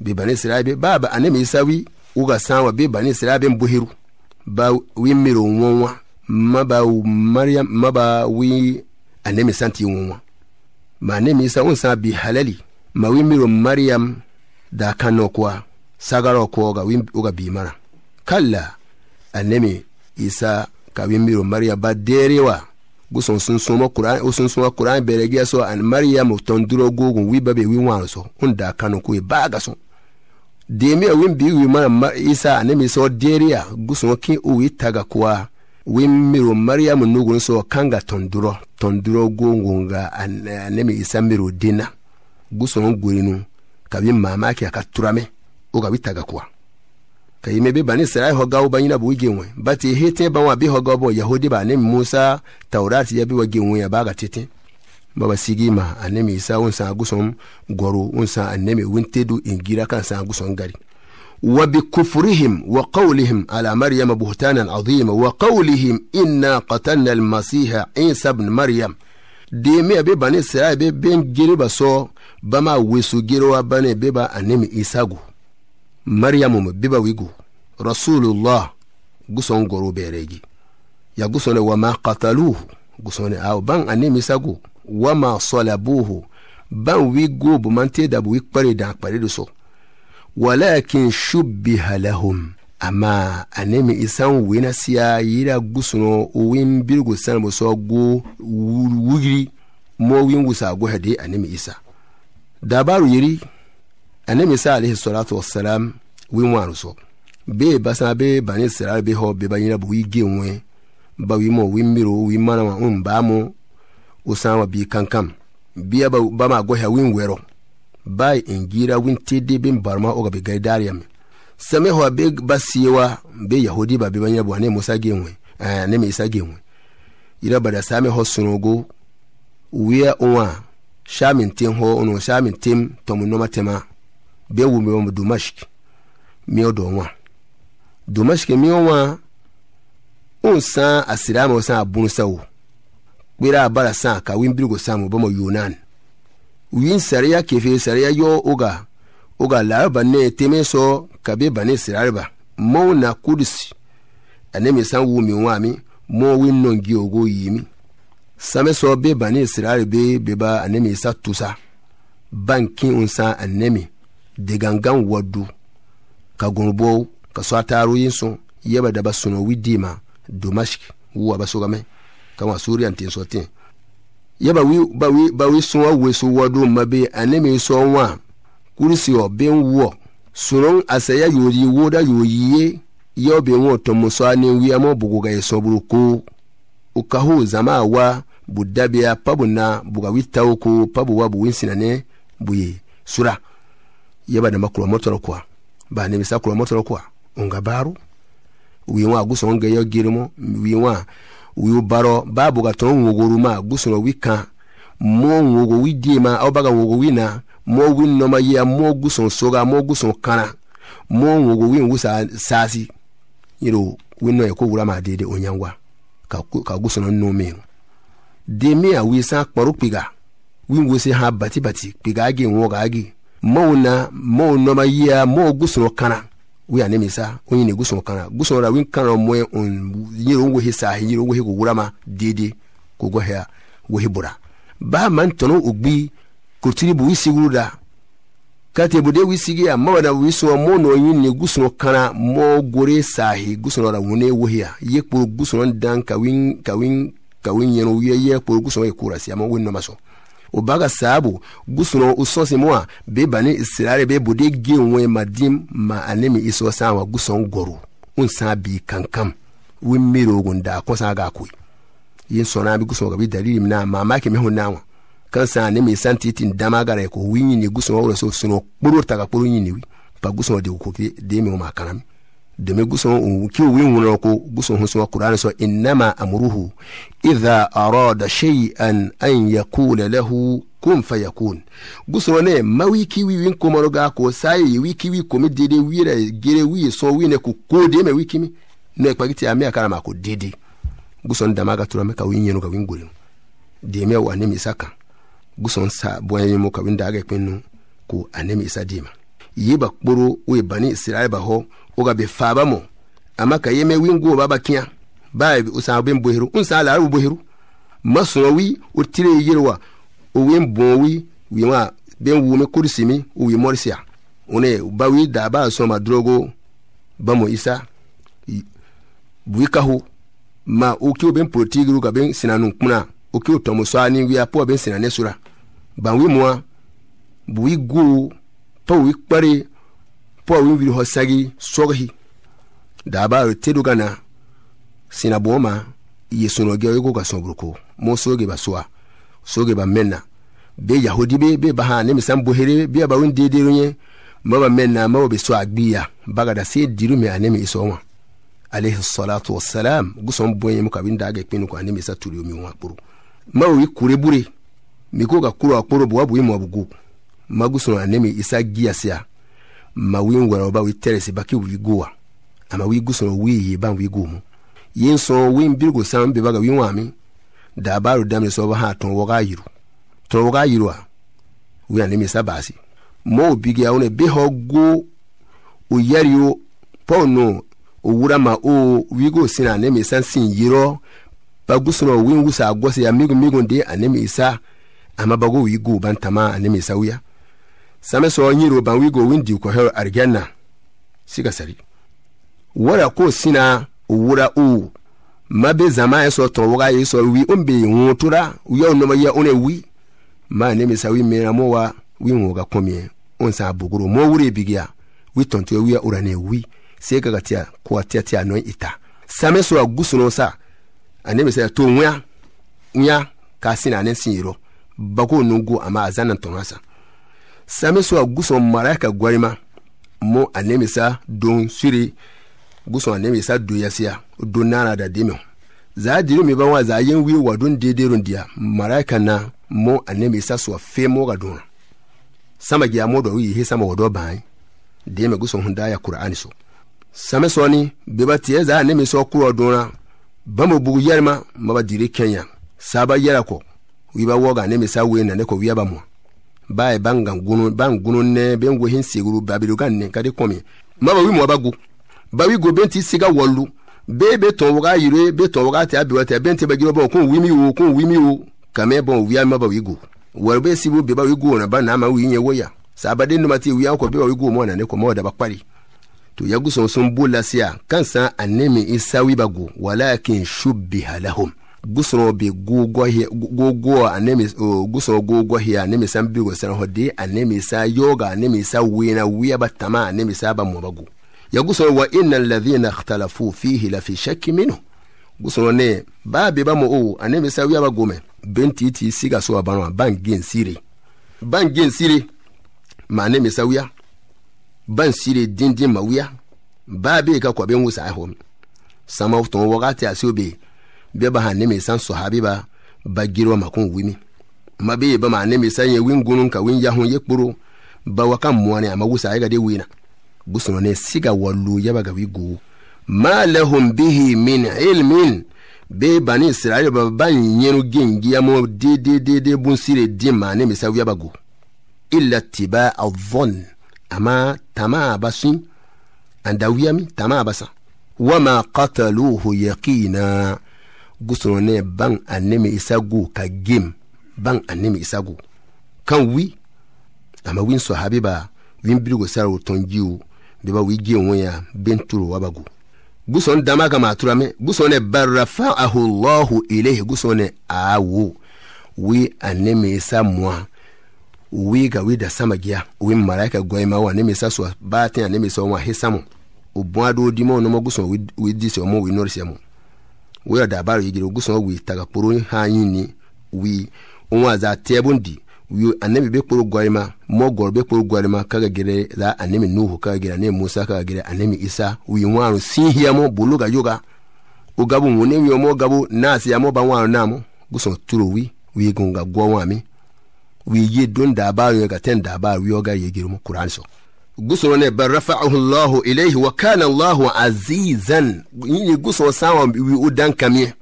bi bani sira bi baba anemi isa wi uga sanwa bi bani sira bin buhiru ba win miru wonwa maba maryam maba wi anemi santi wunwa ma anemi sa unsa bi halali ma wi miro maryam da kano kuwa sagaro ko ga wi uga bi mara kalla anemi isa ka wi miro maryam ba derewa guson sun soma qur'an o sun soma qur'an bere so an maryam ton duro gogun wi babe wi wan so un da kano ko ba ga so demi wi bi wi mara isa anemi so dereya guson ki o wi taga kuwa wimiro mariyamu nugun so kanga tonduro tonduro gongonga anemi isa miro dina gusono gorinu kabi mamaki aka turame o kabi taga kuwa ka bani israel hogawo ba ɲina bugi bati hete ban wa bi hogawo bo yahudi ba anemi musa taurati ya bi wa ya baga tete baba sigi anemi isa un san goro un anemi wintedu ingira kan san guson gari وبكفرهم وقولهم على مريم بهتانا عظيما وقولهم إنا قتلنا المسيح عيسى بن مريم deemeya be bani israel be ben gereba sɔ bama wesu gerewa bane be ba anemi isagu mariyamu mu be ba wigu rasulullah gusɔn goro bɛrɛgi ya gusɔn ne wama qataluhu gusɔn ne awo ban anemi isagu wama sɔlabuhu ban wi go bumante walakin shubbiha lahum amma anemi isan wena siya yira gusuno owin birgu san bo so go wugiri mo win wusa go hade anemi isa dabaru yiri anemi isa alaihi salatu wassalam win waru so be basa be bani sirar be ho be banyira bu yige nwe ba wi mo win miro wi mana wa un ba mo usan wa bi kankam biya ba ma go ha win wero bai ingira wintede bin barma oga be gaidariam same ho be basiwa be yahudi ba be banya bo ne musa genwe eh ne me isa genwe ira bada same ho sunogo wiya onwa shamin tim ho ono shamin tim tomu no matema be wumi wo dumashk mi odo onwa dumashk mi onwa un san asirama san abun sawo kwira bara san ka wimbirgo samu bamo yunan wi sariya kefe sariya yo oga oga laraba ne teme so kabe bane sirarba mo na kudisi ane mi san wu mi wa mi mo wi nongi ogo yi mi same so be bane sirari be ba ane mi sa tusa banki unsa ane mi de gangan wadu ka gonbo ka so ataru yin so yeba daba suno wi dima domashik wu abaso game kama suriyan tin so tin yɛ ba wi ba wi ba wi sɔn awɔ so wɔdo ma be ane mi sɔn wa kurusi wɔ ben wɔ soron asɛya yori woda yoyiye yɛ be wɔn tɔmɔsɔ ane wiamɔ buguga sɔburu ko o ka ho zama wa budabea pabu na bugawi tawo ko pabu wa buwi sinane buye sura yɛ ba dama kulɔmɔ tɔrɔ kuwa ba ne bisa kulɔmɔ tɔrɔ kuwa nga baaru wi wɔn agusɔn gɛyɔ girimo wi wɔn wheelbarrow baabu ga toban wogoruma gusono wika mo wogo widiema awbaga wogo wina mo winnoma yia mo guson soga mo guson kana mo wogo win wusa saasi yiro winno ye ko wurama dede o nyangwa ka, ka gusono nomen demi a wisan kparo kpiga win wose ha bati bati kpiga agi woga agi mo na mo noma yia mo gusono kana u ya nemi sa u ɲini gusɔn kana gusɔn la win kana mɔɛ yɛrɛ wohe sa yɛrɛ wohe ko wurama dede ko gɔhɛya wohe bora ba man tɔnɔ o gbi kurutiri bu i siguru da kate bude wi sigi ya mabada wi so mo no yin ni gusno kana mo gore sahi gusno la wune wohia ye kpuru gusno dan kawin kawin kawin yeno ye ye kpuru gusno ye kurasi ama win no maso o sabu ka saya bo gusunɔ usɔnsimu be bani israɛl be bode genwɛ madim ma ane mi isɔsan wa gusɔn gɔro bi kankam wi miiri ogun da kɔsan k'a koyi i ye sɔnna bi dalili mina ma m'a kɛmɛ ho kan san ane mi san ko wi ɲini gusɔn wɔrɔ so sunɔ kporo ta ka kporo wi pa gusɔn de ko de mi o ma domin gusun kiwo yin wunar ko gusun hun suna kurani so innama amruhu idha arada shay'an an yakula lahu kun fa yakun gusun ne mawi kiwi win ko maruga ko sai wi kiwi ko mi dede wira gere wi so wi ne ko ko de me wi kimi ne pagiti amia kana ma ko dede gusun da maga tura ka win yenu ka win gurin de me wa ne mi saka gusun sa boye mu ka win da ga pinu ko anemi isa yi yiba kporo we bani israel ba ho uga be fabamo amaka yeme wingu baba kiya babi usan ben bohiru unsa la ru bohiru o utire yirwa uwen wi wiwa ben wume kursimi uwi morsia une bawi da ba so ma drogo bamo isa kahu ma ukiu ben protigiru ka ben sinanu kuna ukiu tomusa ani wi po ben sinane sura banwi muwa buwi gu pa wi kpari pɔɔ wi wiri hɔ sagi sɔghi daabaaro tedu gana sina bõoma yesunɔgɛ yego ka sõburuko mo soge ba soa soge ba mɛnna be yahudi be be bahã ne misan bohere be a ba wen deedeeru yẽ ma ba mɛnna ma wa be soa gbiya bagada sẽn diru me a ne mi isɔ wã alayhi salatu wassalam gusõn bõe yẽm ka bin daagɛ kpẽnu kõ a ne mi sa turi mi wã kpuru ma wa wi kure bure mi ko ka kuro a kporo bo wa bo yẽ moa bu gu ma gusõn a ne mi isa e giya sɩa ma wi ŋwɛrɛ o ba wi tɛrɛsi ba ki wi go wa ama wi gusɔn wi ye ban wi go mu yen sɔn wi birigo san bɛ ba ka wi ŋwaami daabaaru daminɛ sɔn ba hã tɔn wɔga yiru tɔn wɔga yiru wa wi a nimisa baasi mɔɔw bigiya wone bi hɔ go o yɛri o pɔw nɔ o wura ma o wi go sin a nimisa sin yirɔ ba gusɔn wi wusa a gɔsi a migun migun de a nimisa ama ba go wi go ban tama a nimisa wuya. same so nyiro ban wigo windi ko hero arjanna siga sari wara ko sina wura u mabe zama eso to waga eso wi umbe ngutura yo no ma ya one wi ma ne mi sawi me mo wa wi ngoga komie on sa buguru mo wure bigia wi tonto wi ya ne wi se ga gatia ko atia tia no ita same so agusu no sa ane mi sa to nwa nya ka sina ne siniro bako nungu ama azana tonasa same suwa guson maraka gwarima mo anemisa don siri guson anemisa don yasiya don nana da dimion za a diri mi banwa za a yin wi wadun dederun diya maraka na mo anemisa suwa fe mo ga don sama giya mo da wi he sama wado ban de me guson hunda ya qur'ani so same so ni be ba tiye za anemisa kuro don bamo bugu yarma ba diri kenya saba yara ko wi ba woga anemisa we na ne ko wi ba mo baye bangangono bangononɛ bɛ n go hen seguru babiru ka nɛ ka de kɔmi maba wi mɔba go bawi go bɛn ti siga wɔlu bee be tɔn waga yire be tɔn waga tɛ a bi wa tɛ bɛn tɛ bɛ jirɔbɔn k'o wimi o k'o wimi o kamɛ bɔn wiya maba wi go wɔri bɛ sibu beba wi go na ba na ma wi ɲɛ wo ya sabaden noma ti wiya kɔ beba wi go mɔ na ne kɔ mɔ daba kpari to yagu sɔnsɔn b'o lase a kansan anemi isawi ba go walakin shubiha lahum gusoro bi gogo hia gogo anemi o gusoro gogo hia anemi san bi gosan ho de anemi sa yoga anemi sa wina wiya batama anemi sa ba mubagu ya gusoro wa innal ladhina ikhtalafu fihi la fi shakki minhu gusoro ne ba bi ba mo o anemi sa wiya ba gome benti ti siga so abano ban gen sire ban gen sire ma anemi sa wiya ban sire dindin ma wiya ba bi ka ko be wusa ho sama to wagati asobe bɛ ba han ne me ba ba girwa ma kun wimi ma be ba ma ne me san ye win gunun ka win yahun ye kpuru ba wa kan muwani ama wusa ay ga de wina gusuno ne siga wallu yaba ga wi gu ma lahum bihi min ilmin be bani israel ba ba nyenu gengi ya mo de de de de bun sire di ma ne me sa wi ba gu illa tiba adhon ama tama basin wiyami tama basa wama qataluhu yaqina gusronɛ ban a nɛmɛ isagu ka gem ban a nɛmɛ isago kan wi ama win sɔ habi win birigo sara o tɔn ji o bɛba wi je wɔn ya ben turu waba go gusɔn dama kama a tura mɛ gusɔn ne barafa ahulahu ilehi gusɔn ne awo wi a nɛmɛ isa mua wi ga wi da sama giya wi malaika gɔyima wa nɛmɛ isa sɔ baatɛ a nɛmɛ isa wɔn a hesamu o bɔn a do wi di sɛ wi nɔri mo wayar da baro yigiri gusun wi taga poro hanyi ni wi unwa za tebundi wi annabi be kporo gwarima mo gor be kporo gwarima kaga gire za annabi nuhu kaga gire annabi musa kaga gire annabi isa wi nwanu sin hiyamo buluga yoga ugabu wone wi omo gabu nasi yamo ba nwanu namo gusun turo wi wi gunga gwo wami wi ye don da baro ga ten da baro yoga yigiri mo kuranso gusulo ne bal rafa'ahu Allahu ilayhi wa kana Allahu azizan yini gusulo sawa wi u dan kamiya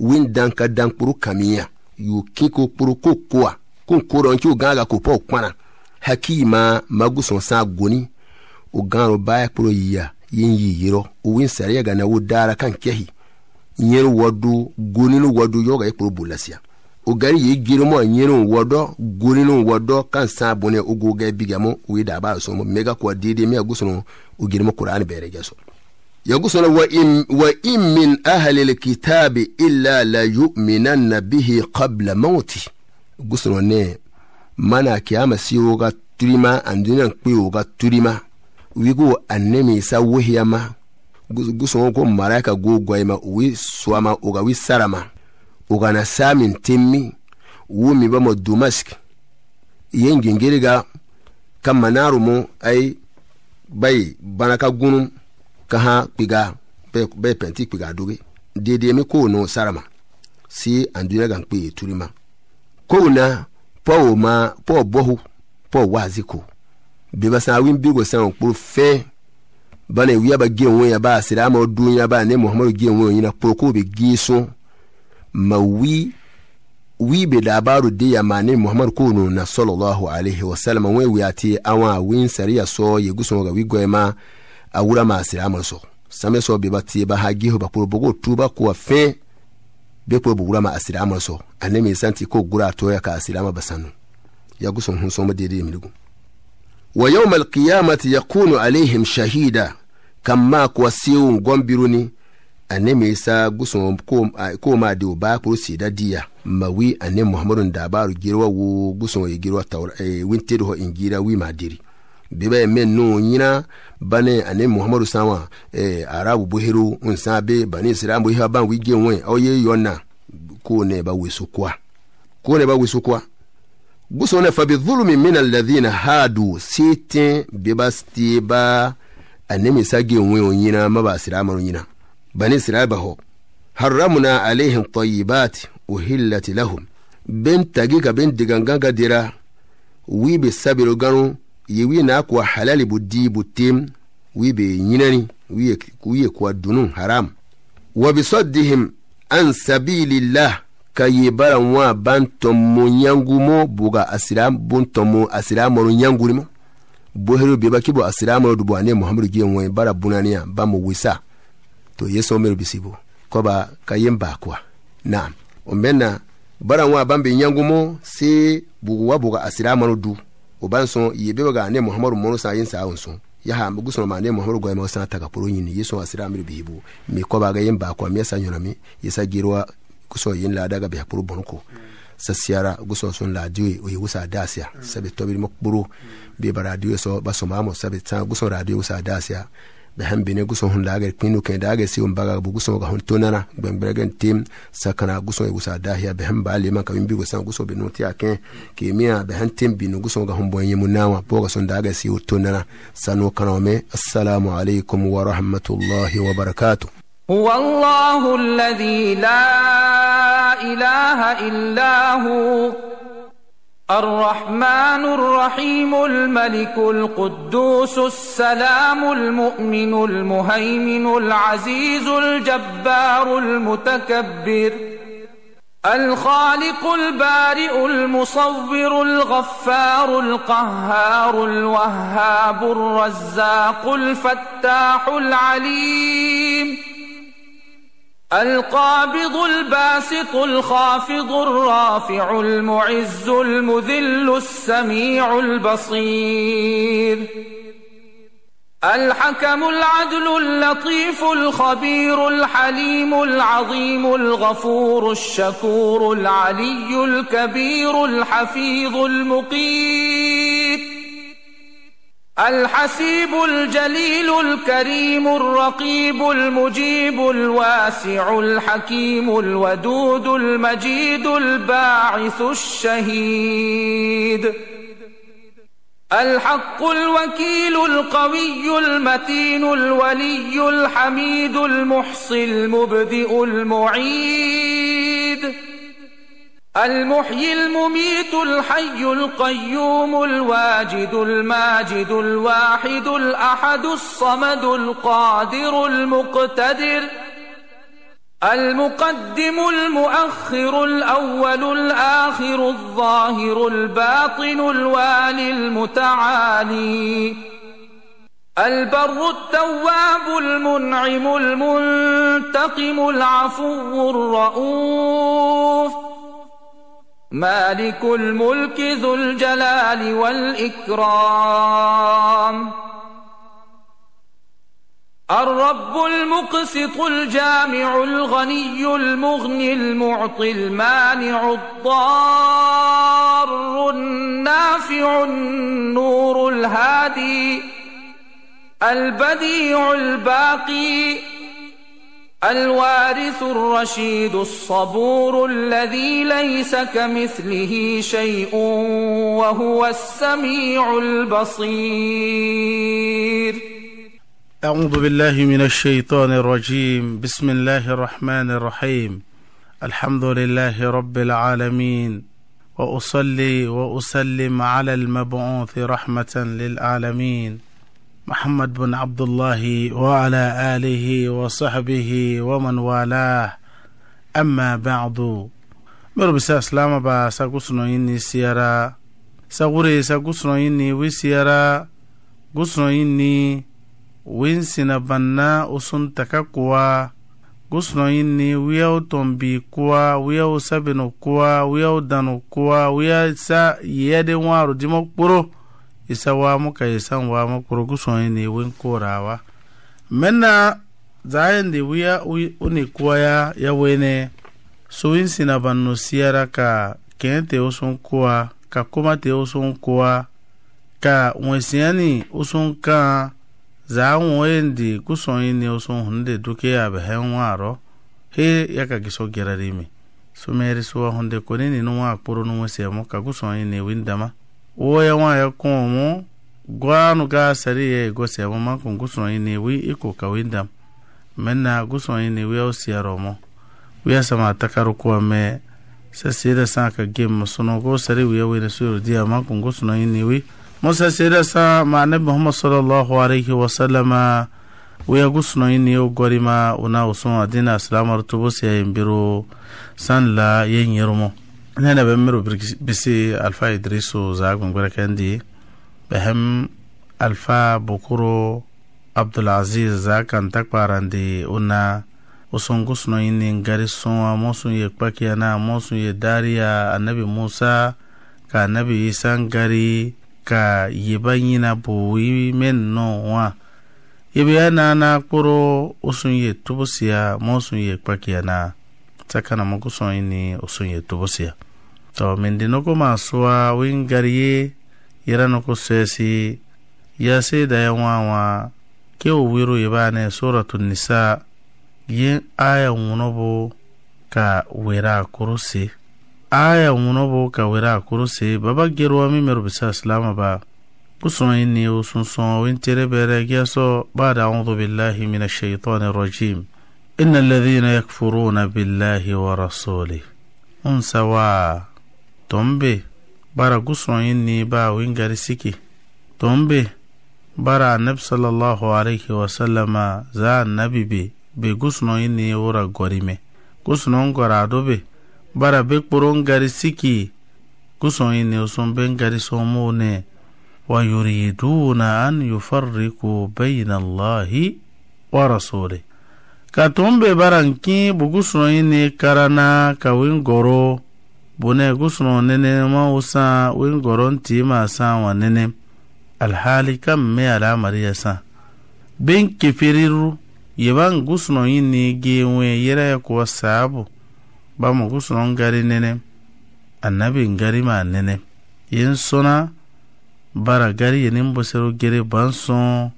win dan ka dan kpuru kamiya yu kinko kpuru ko kuwa kun koro nki u ganga ko pa o kpana hakima ma gusulo sa goni u gano baya kpuru yiya yin yi yiro u win sariya ga u dara kan kehi nyeru wadu goninu wadu yoga ikpuru bulasiya ogari ye girimo nyirin wodo guririn wodo kan sa bone ugu ga bigamo wi da ba so mega ko didi mi agusuno ugirimo qur'an bere geso yagusuno wa im wa im min ahli alkitabi illa la yu'minanna bihi qabla mauti gusuno ne mana kiyama si woga turima andina kpe woga turima wigo annemi sa wuhiyama gusuno ko maraka go goyma wi suama uga wi sarama ogana samin temmi wumi bamo dumask yen gengeriga ka manaru ai bai bana ka gunum ka ha kpiga bai penti kpiga doge dede mi ko no sarama si andure gan kpe turima ko na po ma po bohu po wazi ko be ba san win bigo san kpuru fe bana wiya ba ge won ya ba sira ma dunya ba ne muhammadu ge won yina po be gi mawi de ya mane muhammad kunu na sallallahu alaihi wa sallam we wi ati awa win sariya so ye gusun ga gusonoga wigoyema awura ma maasilamar so same so be beba tiiba ha ba bakuro bogo tuuba ko feŋ be ko bogura ma asira asilamar so ane mi santi ko gura to ya ka asira ma basanu ya gusun hun so soma dede miligu wa yawma alqiyamati yakunu alaihim shahida kama kuwa siu ngombiruni ane mai sa gusun ko ma da ba kuro si da diya mawi ane muhammadu da ba ru girwa wo gusun wa girwa tawar e, winter ho in gira wi ma diri bi ba men no nyina bane ane muhammadu sanwa e, arabu Buhiru unsa be bane islam bu ha ban wi ge won o ye yona ko ne ba wesu kwa ko ne ba wesu kwa gusun ne fa bi dhulmi min alladhina hadu sitin bi basti ba ane mai sa ge won nyina ma ba islam nyina bani israel ba hɔ haramuna alehim tɔyibaati ohilati lahum ben tagi ka ben digangan ka dira wi be sabiro ganu ye wi na kuwa halali bu di bu tem wi be ɲinani wi ye kuwa dunu haram wa bi soddihim an sabilillah ka ye bara wa ban tɔmɔ ɲangumo buga asira bon tɔmɔ asira mɔrɔ ɲangurimo bohero beba kibo asira mɔrɔ dubu ane muhamadu giye ŋɔye bara bunaniya ba mo wisa to ye somero bisibo koba ka yen ba kuwa naam o mɛnna bara wa ban be yangumo se bugu wa buga asira manu du o ban sɔn ye be ga ne muhamadu mɔnu san yen sa sɔn yaha mugu sɔn ma ne muhamadu gɔyɛ mɔgɔ san ta ka poro ɲini ye sɔn asira amiri bi bo mi koba ga yen ba kuwa mi sa ɲɔnami ye sa giriwa kusɔ yen lada ga bi poro bɔnu ko sasiyara gusɔ sɔn laadiyo ye o ye wusa daasiya sabi tɔbiri mɔ kporo bi bara radio sɔ ba sɔn ma mɔ sabi tan gusɔ radio wusa daasiya dahan bine guso hun lager kminu ken dager si umbaga bu ga hun tonana gbembregen tim sakana guso e gusa dahia be han lima man kawin bigo san guso be noti ke miya be tim binu guso ga hun boye munama po ga son dager si utonana sanu kanome assalamu alaikum wa rahmatullahi wa barakatuh هو الله الذي لا إله إلا هو الرحمن الرحيم الملك القدوس السلام المؤمن المهيمن العزيز الجبار المتكبر الخالق البارئ المصور الغفار القهار الوهاب الرزاق الفتاح العليم القابض الباسط الخافض الرافع المعز المذل السميع البصير الحكم العدل اللطيف الخبير الحليم العظيم الغفور الشكور العلي الكبير الحفيظ المقيت الحسيب الجليل الكريم الرقيب المجيب الواسع الحكيم الودود المجيد الباعث الشهيد الحق الوكيل القوي المتين الولي الحميد المحصي المبدئ المعيد المحيي المميت الحي القيوم الواجد الماجد الواحد الأحد الصمد القادر المقتدر المقدم المؤخر الأول الآخر الظاهر الباطن الوالي المتعالي البر التواب المنعم المنتقم العفو الرؤوف مالك الملك ذو الجلال والإكرام الرب المقسط الجامع الغني المغني المعطي المانع الضار النافع النور الهادي البديع الباقي الوارث الرشيد الصبور الذي ليس كمثله شيء وهو السميع البصير أعوذ بالله من الشيطان الرجيم بسم الله الرحمن الرحيم الحمد لله رب العالمين وأصلي وأسلم على المبعوث رحمة للعالمين محمد بن عبد الله وعلى آله وصحبه ومن والاه أما بعد mero bisa silamaba sagusunoyinni siyara sagure sagusunoyinni wi siyara gusunoyinni winsina banna usun taka kuwa gusunoyinni wiyaw tombi kuwa wiyaw sabinu kuwa wiyaw danu kuwa wiya sa yiyade ŋwaru dimo kpuro ka isawa muka isanwa makuruguson ni win korawa menna zayin da wuya uni kuwa ya ya wene suwin sina bannu siyara ka kɛn tɛ o sɔn ka koma tɛ o sɔn ka wɛsɛni o sɔn kan zaa wɔn di kusɔn yi ni o sɔn duke ya bɛ hɛn wɔn he ya ka gisɔ gɛrɛ de mi sumɛri suwa hun de ko ne ni ni wɔn akpɔrɔ ka kusɔn yi ni win dama. uweyawa ya kumu gwanu ga sari ya igosi abu makon gusun ini wi iko kawinda menna gusun ini wi au siyaromo wiya sama takaru kuwa me sasida sa ka gem suno go sari wiya wina suru diya makon gusun ini wi musa sida san ma nabi muhammad sallallahu alaihi wa sallama wiya gusun ini o gorima una usuma dina aslamar tubusi san la sanla yen yirumo nene be miro bisi alfa idrisu za gwangwara kandi behem alfa bukuru abdulaziz za kan takparandi una usungusno ini gari sunwa mosun ye kpakiyana mosun ye dariya anabi musa ka anabi isa gari ka yeba yina bowi men no wa yebe ya na na kporo usun ye tubusiya mosun ye kpakiyana sakana mugusun ini usun ye tubusiya to mindino kuma suwa wingarye yirano ku sesi yase da yan wawa ke o wiru ibane suratu nisa yin aya ŋunobo ka wera kurusi aya ŋunobo ka wera kurusi baba gerwa mi meru bisa silama ba kusun yi ni o sunsun win tere bere geso bada a'udhu billahi min ashaitani rajim inna alladhina yakfuruna billahi wa rasulih unsa tombe bara gusoyin ni ba wingari siki tombe bara annabi sallallahu alaihi wasallama za annabi be be gusoyin ni wura gorime gusonon gorado be bara be kporon gari siki gusoyin ni sun ben gari somo ne wa yuriduna an yufarriku bayna allahi wa rasuli ka tombe baran ki bugusoyin ni karana ka goro bune gusno nene ma usa win goron tima sa wa nene alhali kam me ala mariya sa ben kifiriru yeban gusno yini gewe yere ko sabu ba mu gusno ngari nene annabi ngari ma nene yin suna bara gari yenin bosero gere banson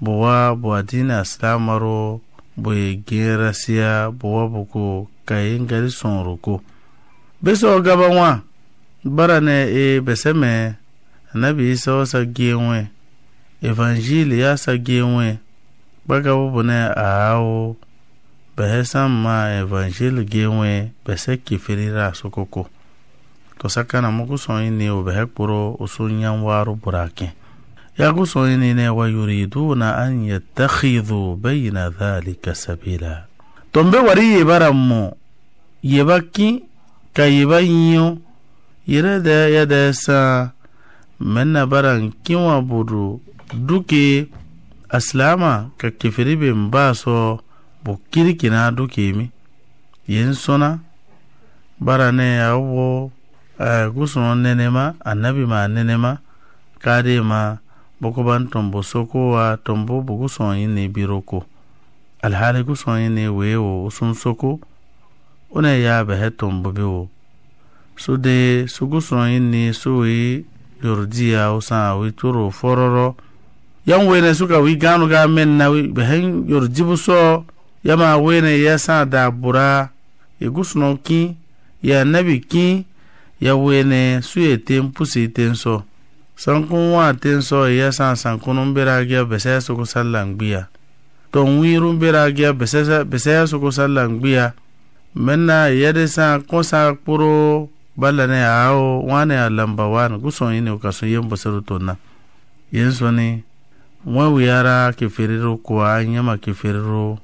buwa buwa dina islamaro boye gerasiya buwa buko kayin gari sonroko beso gaba nwa bara na e na anabi isa ọsa gị enwe evangel ya sa gị enwe gbagawo bụ na ahụ behesa ma evanjili gị enwe bese keferire to saka na mụkụsonyi na obehe kpụrụ usonye ngwarụ waru akị ya kusonyi na wa na an yattakhidhu bayna dhalika sabila tombe wari yebara mu yebaki kayibanyo yirada yadasa menna baran kinwa budu duke aslama ka kefiri be n baa sɔ bo kirikina dukemi yen sɔna bara ne a wo uh, eh, gusɔnɔ nenema annabi ma nenema kaade ma bokoban tombo soko wa tombo bo gusɔn yi ne biro ko alihali gusɔn ne wee wo soko una ya bahe tumbubi wo sude sugusron yi suwi ya usan wi turu fororo yan wene suka wi ganu ga men na wi behen yordibu so yama wene ya sa da bura igusno ki ya nabi ki ya su suye ten pusi ten so sankun wa ten so ya san sankunun beragiya bese suku sallan gbiya don wirun beragiya bese suku sallan gbiya mena yede sa kosa kpʋro bala ne ao wane a lamba wane ku yini yẽ ne ka tona yem bõsd tonna yen sõni wẽ wiara keferero koa yãma keferero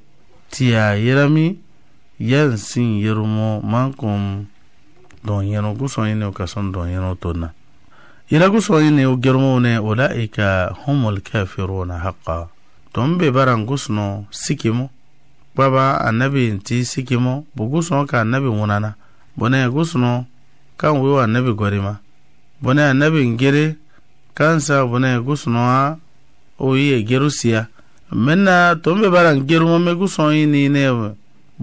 yan sin yirumo man don yeno ku yini yẽ ne ka don yẽno tona yẽla ku yini yẽ ne ulaika humul olaika hum lkafiruna haqa tõnd be bara sikimo gbaba anabi nti sikimo bugu sɔn ka anabi ŋunana bone gusuno kan wiwa anabi gorima bone anabi ngere kansa bone gusuno a oyiye geru siya menna tombe bara ngerumo me guson yi ni ne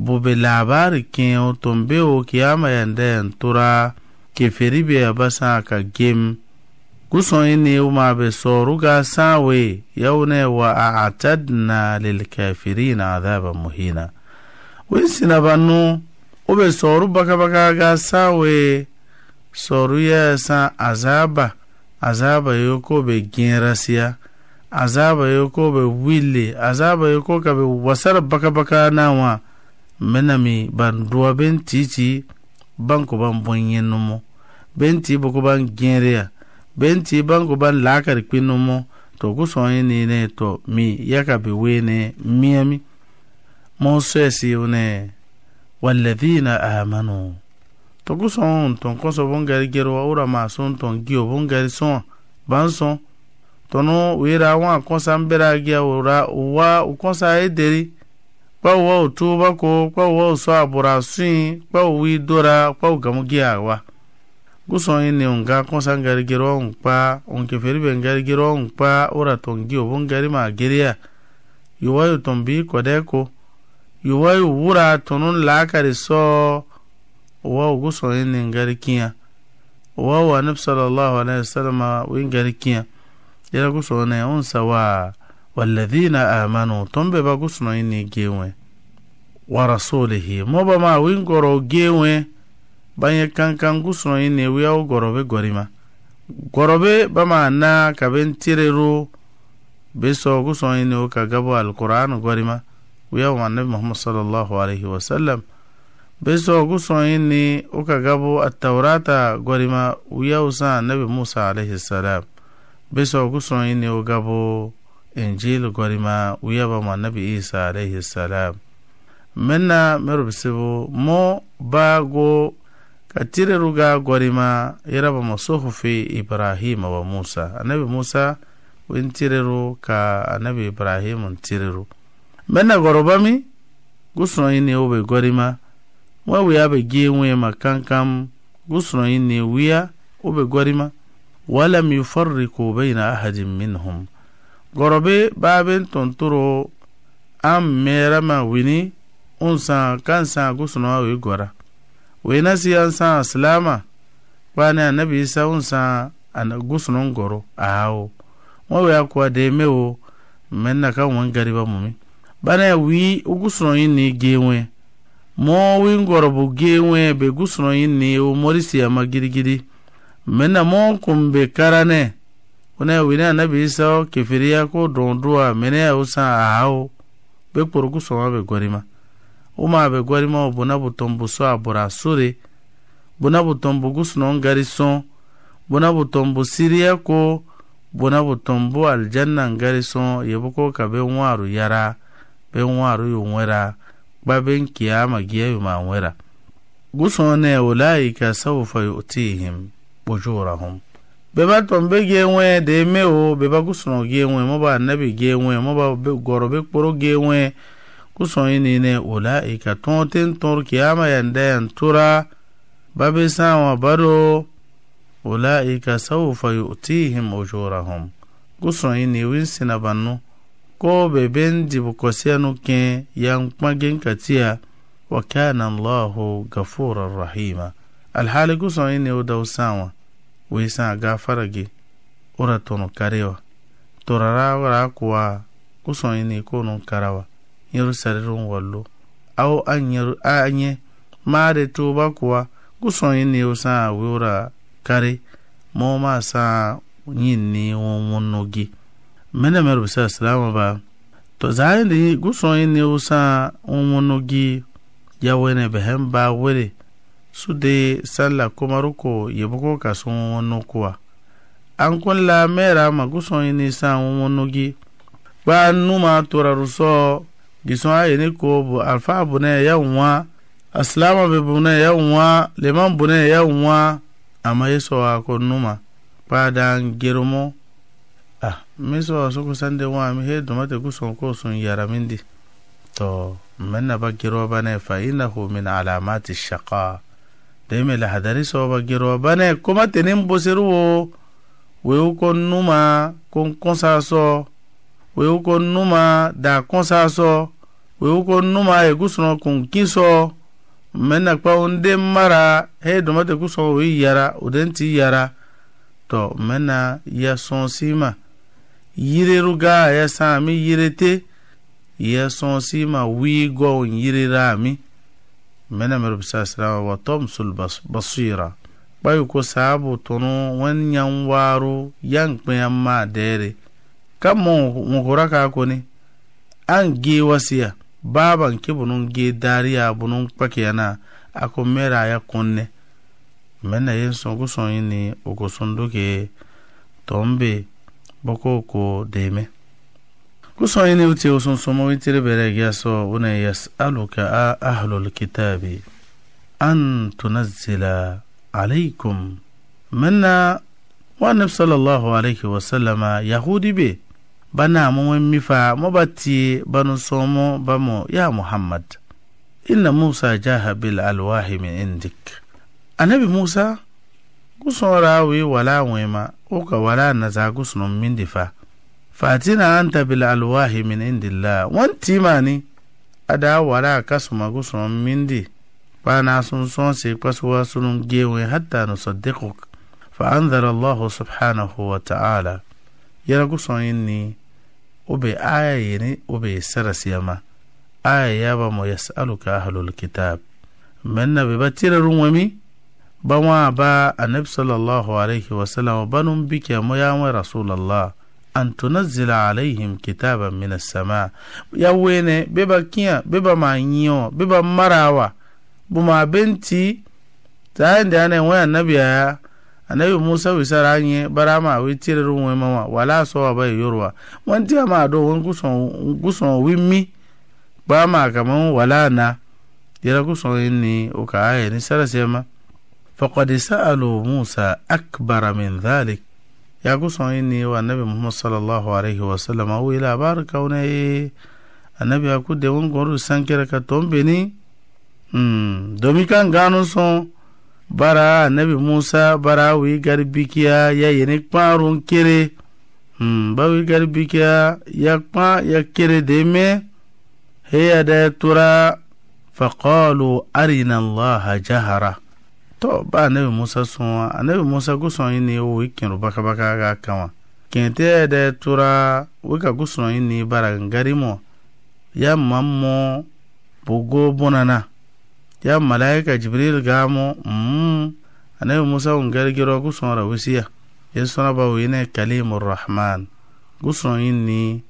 bube labari kiyo tombe o kiyama yande tura keferi be abasa ka game kusõyini umaɓe soruga sãwe yawne wa aatadna lilkafirina adhaba muhina winsina bannu uɓe soru bakabakaga sãwe soru yɛɛsã azaba azaba yo ko ɓe gẽerasiya azaba yo ko ɓe wille azaba yo ko ka ɓe wasara bakabaka na wã menami ban duwa ben titi banko ban bõe ben tɩ boko ban gẽereya benti bangu ban laakar kpinnu mo to ku sɔnyi ni ne to mi yaka bi wee ne miami mo sɛsi ne walladhina amanu to ku sɔn ton kɔsɔ bon gari gero awura ma sɔn ton giyo bon gari sɔn ban sɔn tɔnɔ wera wa kɔsa bɛra giya wura wa kɔsa e deri kpawo wa o tuba ko kpawo wa o sɔ a bɔra suyin kpawo wi dora kpawo gamu giya wa. guson ini unga kosa ngari gero unkpa unke feribe ngari gero unkpa ora tongi obo ngari ma geria yuwayo tombi kodeko yuwayo wura tonun lakari so wawo guson ini ngari kiya wawo anab sallallahu alaihi wasallam wi ngari kiya yara guson ne unsa wa walladhina amanu tombe ba guson ini gewe wa rasulihi moba ma wingoro gewe bange yi ne wuyawo gorobe gorima gorobe ba bama na ka ben ro be sɔgu sɔn ine wo ka gabo alquran gɔrima wiyawo annabi muhammad sallallahu alaihi sallam be sɔgu sɔn ine wo ka gabo attaurata gorima wuyawo sa annabi musa alaihi salam be sɔgu sɔn ine wo gabo injil gorima wuyawo ma annabi isa alaihi salam menna merobsebo mo bago katireruga gwarima iraba masuhufi ibrahima wa musa anabi musa wintireru ka anabi ibrahimu ntireru mena gorobami gusunoyine ube gwarima mwa wiya be gienwe makankam gusunoyine wiya ube gwarima walam yufarriku baina ahadin minhum gorobe babin tonturo an merama wini unsan kansan gusunowa wi gwara. wenasi an sãn a silaama waa ne anabi isa n san gusun n goro aawo wã we a kʋa deeme wo men ka gariba mumi bana ya wɩ gusunɔ yẽ n'i genwe wẽ mo wẽn gɔrbu gee wẽ be gusunɔ yẽ n'i o morisiyama girigiri men na mo n kʋm be kara ne wẽna ya wɩ ne anabi isa keferiya ko dõo dʋa mene ya o sãn aawo be kpor gusunɔ be uma be gwarima na buna butombu so abura sore buna butombu gusno ngari so buna butombu siriya ko buna butombu aljanna ngari so yebu ko ka be nwaru yara be nwaru yu nwera gbaben kiyama giya yu ma nwera guso ne ulaika sawfa yu'tihim ujurahum be ba tombe gi enwe de me o be ba gusno gi enwe mo ba annabi gi enwe mo ba goro be kporo gi enwe kusõn nine ulaika tõog tɩn tõr kiyama yɛndɛɛn tura ba be sãn wã bado ulaika saufa yu'tihim ujurahum kusõn ni winsina bãnnu koo be ben dib kosɩa nu kẽ yan kpã gen ka tia wa kana allahu gafura rahima alhaali kusõn ni u dao sãn wã wɩɩ sãn gafara ge u ra tõn kare wa tʋra raag raa kʋwa kusõn ni koonu kara wa yerusalemu wallo au anye maade tuuba kuwa guson yi niu sãa wɩʋra kare moo maa sãa yĩn ni wõno gi mene me rb saa silaamã baa to zãayẽnde guson yi niu sãa wõno gi ya wene bẽsẽn baa wele sude salla komaruko yebugo ka sẽn wõno kuwa an kʋn la meera ma guson yi ni sãa wõno gi gbaa numa tora rusoo gisɔn ayi ni ko bu alfa bunɛ ya wa asilama bu bunɛ ya wa leman bunɛ ya wa ama ye sɔ a ko numa kpaadan gerumo ah mi sɔ a soko sande wa mi he duma te ko sɔn ko sɔn yara min di tɔ bɛ naba ba ne fa i na ko min alamati shaka de mi lahadari sɔba geruwa banɛ kɔma tɛ ne bɔseri wo wo ko numa ko n kɔnsa sɔ. So. wewoko numa da kɔnsa sɔ wewoko numa egusrɔ kun kisɔ mɛna kpawo n mara he dɔmɔte kusɔ o yara o den ti yara tɔ mɛna yɛ sɔn si ma yireru ga yɛ san mi yirete yɛ sɔn si ma wii gɔ n yirera mi mɛna mɛrɛ bisa sira wa tɔm sol basira kpayo ko saabu tɔnu wɛn yan waaru yan kpɛn ma dɛɛre. kan mun hura ka koni an ge wasiya baban ki bunun ge dariya bunun yana ako mera ya kunne mena yin son ku son ni o ko son tombe boko ko deme ku son ni uti o son somo witire bere ya so una aluka a ahlul kitabi an tunazzila alaikum manna wa nabi sallallahu alaihi wasallama yahudi be bana mun mifa bati banu somo ba mo ya muhammad inna musa jaha bil alwahi min indik anabi musa gusun rawi wala wema uka wala na za gusno min difa fatina anta bil alwahi min indillah wan timani ada wala kasuma gusun min di bana sun son se wa sun gewe hatta saddiquk fa anzala allah subhanahu wa ta'ala yara gusun ni ube aya yini ube siyama aya yaba mo yasaluka ahlul kitab menna be batira runwami bawa ba anabi sallallahu alaihi sallam banun bike mo ya mo rasulullah an tunazzila alaihim kitaban min as-sama ya wene be ba kiya be ba manyo be ba marawa buma benti ta inda ne wayan nabiya anabi musa wisara nye barama wi tirir ŋwe ma wa wala sowa bai yorwa wọn ti a ma do wọn gusɔn wi mi kpama kama wala na yɛrɛ gusɔn yi ni o ka ayɛ ni sɛrɛsɛ ma fakɔdi sa'alu musa akbara min dhalik ya gusɔn yi ni wa anabi muhammad sallallahu alaihi wa sallam a wuyila a baari kaw ye anabi a ku de wọn gɔru sankɛrɛ ka tɔn beni hmm, domi kan gano sɔn. bara anabi musa bara wi gari bikiya ya yini kparun kere hmm, ba wi gari bikiya ya kpa ya kere deme heya da ya tura faqalu arina allaha jahara to ba anabi musa sun wa anabi musa gusan yi ne wo ikinru baka baka ga kama kente da ya tura wika gusan yi ne bara gari mo ya mammo bugo bunana ya malaika jibril gamo mm anabi musa un gargiro guson ra wisiya yesona ba wine kalimur rahman guson yin inni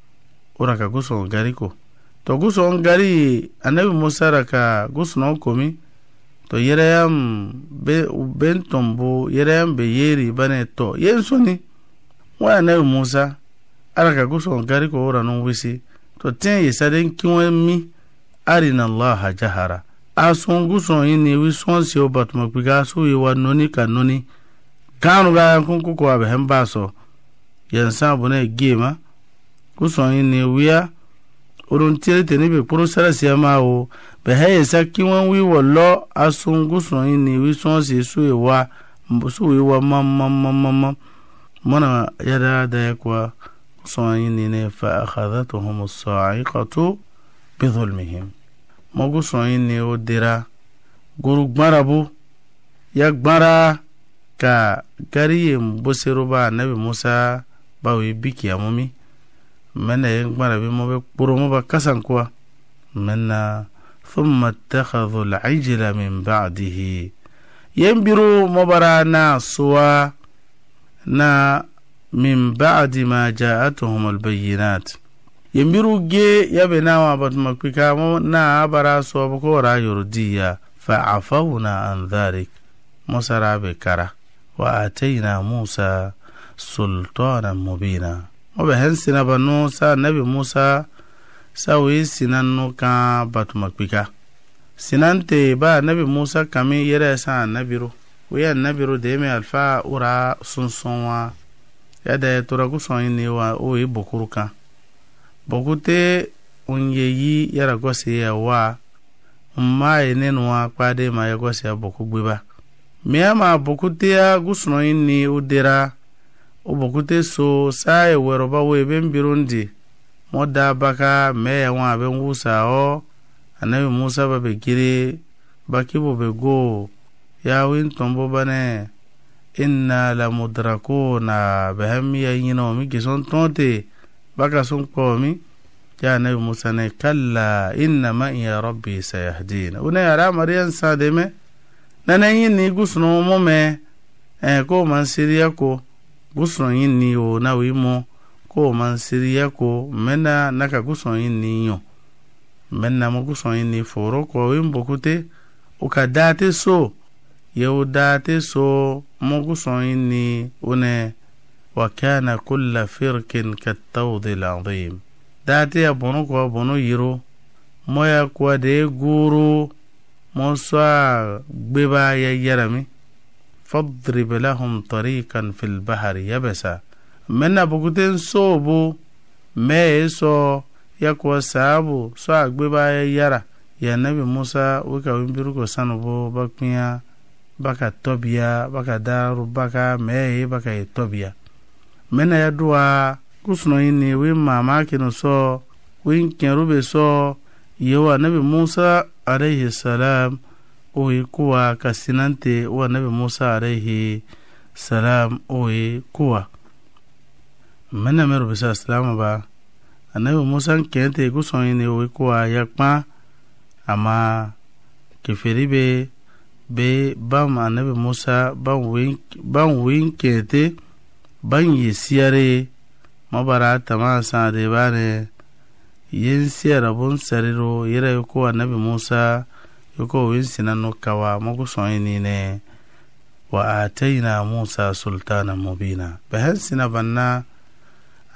uraka guson gari gariko to guson gari anabi musa raka guson komi to yereyam be ben tombo yereyam be yeri bane to yensoni wa anabi musa araka guson gari gariko ura non wisi to ten yesaden kiwon mi arina jahara asungu sɔnyi ni wi sɔnsi o batuma kpiga su yi wa noni ka noni kaanu ga kun kuku a bɛhɛn baa sɔ yɛn san bu ne geema ku sɔnyi ni wia orun tiɛri ni bi kpuru sɛrɛsɛ ma o bɛhɛ yɛ sɛ kiwɛn wi wɔ lɔ asungu sɔnyi ni wi sɔnsi su yi wa su yi wa mamamamama mana yɛrɛ da yɛ kuwa sɔnyi ni ne fa akadatuhum sɔɔci bi dhulmihim. mɔgusɔn yi ni o dira guru gbarabu ya gbara ka gari ye boseroba anabi musa bawo ye bikiyamu mi mɛna ye gbarabi mo bɛ kporomo ba kasankuwa mɛna thumma ittakhadhu al'ijla min ba'dihi yen biro mo bara na suwa na min ba'di ma ja'atuhum al-bayyinat nawa yembiruge yabenawa mo na barasoba kora yurdiya na an musara be kara wa ataina musa sultana mubina mobe hen ba nu sa nabi musa sa sawi sinan nu ka sinan sinante ba nabi musa kami nabiru sãn nabiro nabiru nabiro deeme alfa ura sõn yada ya da tʋra ku ne wa o yi bukuru kan. bokute yi yara gosi ya wa mmaye nenu wa kpade ma ya gosi ya boku gbiba mia ma bokute ya gusuno inni udera ubokute so saye weroba we ben ndi moda baka meya wa ben wusa o anabi musa ba be gire baki bo be go ya win tombo bane inna la mudrakuna behem ya gison tonte bákan sun kọ́ mi ya nabi musa ne kalla inna ma iya rabbi sayahdina una yara mariyan sademe nana yin ni gusunu mu me eh ko man siriya ko gusunu yin ni o na wi mu ko man siriya ko mena naka gusunu yin ni yo mena mu gusunu yin ni foro ko wi mbokute o ka date so yewu date so mu gusunu yin ni une وكان كل فرق كالتوض العظيم داتي بونو كو بونو يرو مويا كو دي غورو موسى ببا يرمي فاضرب لهم طريقا في البحر يبسا من بوكوتين صوبو ميسو يكو سابو سوى ببا يرمي يا نبي موسى وكا wimbiru ko sanu bo bakpiya بكا tobiya بكا daru بكا meyi baka mena ya duwa kusuno ini win mamakino so win kenrube so yewa nabi musa alaihi salam oyi kuwa kasinante wa nabi musa alaihi salam oyi kuwa mena merube sa salamu ba anabi musa kente kusuno ini oyi kuwa yakpa ama kifiri be be bam anabi musa bam win kente bangi siyare mabara da ba ne yin siyara bun sariro yira yoko nabi musa yi kowa yin no kawa mogo ni ne wa a atayna musa sultana mubina bẽsẽn sina banna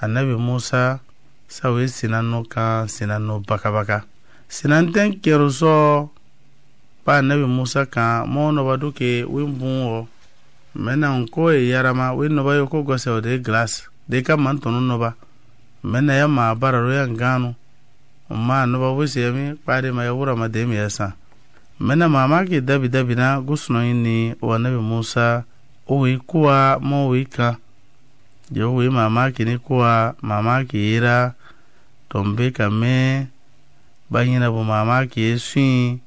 annabi musa sa wen sina no kã baka no bakabaka sinan tẽn kerso annabi musa ka moo ba duke wimbun mena nko e yarama we noba yo ko gose o de glas de ka man tonu noba mena ya ma bara ro yan ganu ma noba we se mi pare ma yura ma de mi yasa mena mama ki dabi dabi na gusno ni wa nabi musa o wi kuwa mo wi ka yo wi mama ki ni kuwa mama ki ira tombe ka me banyina bu mama ki esin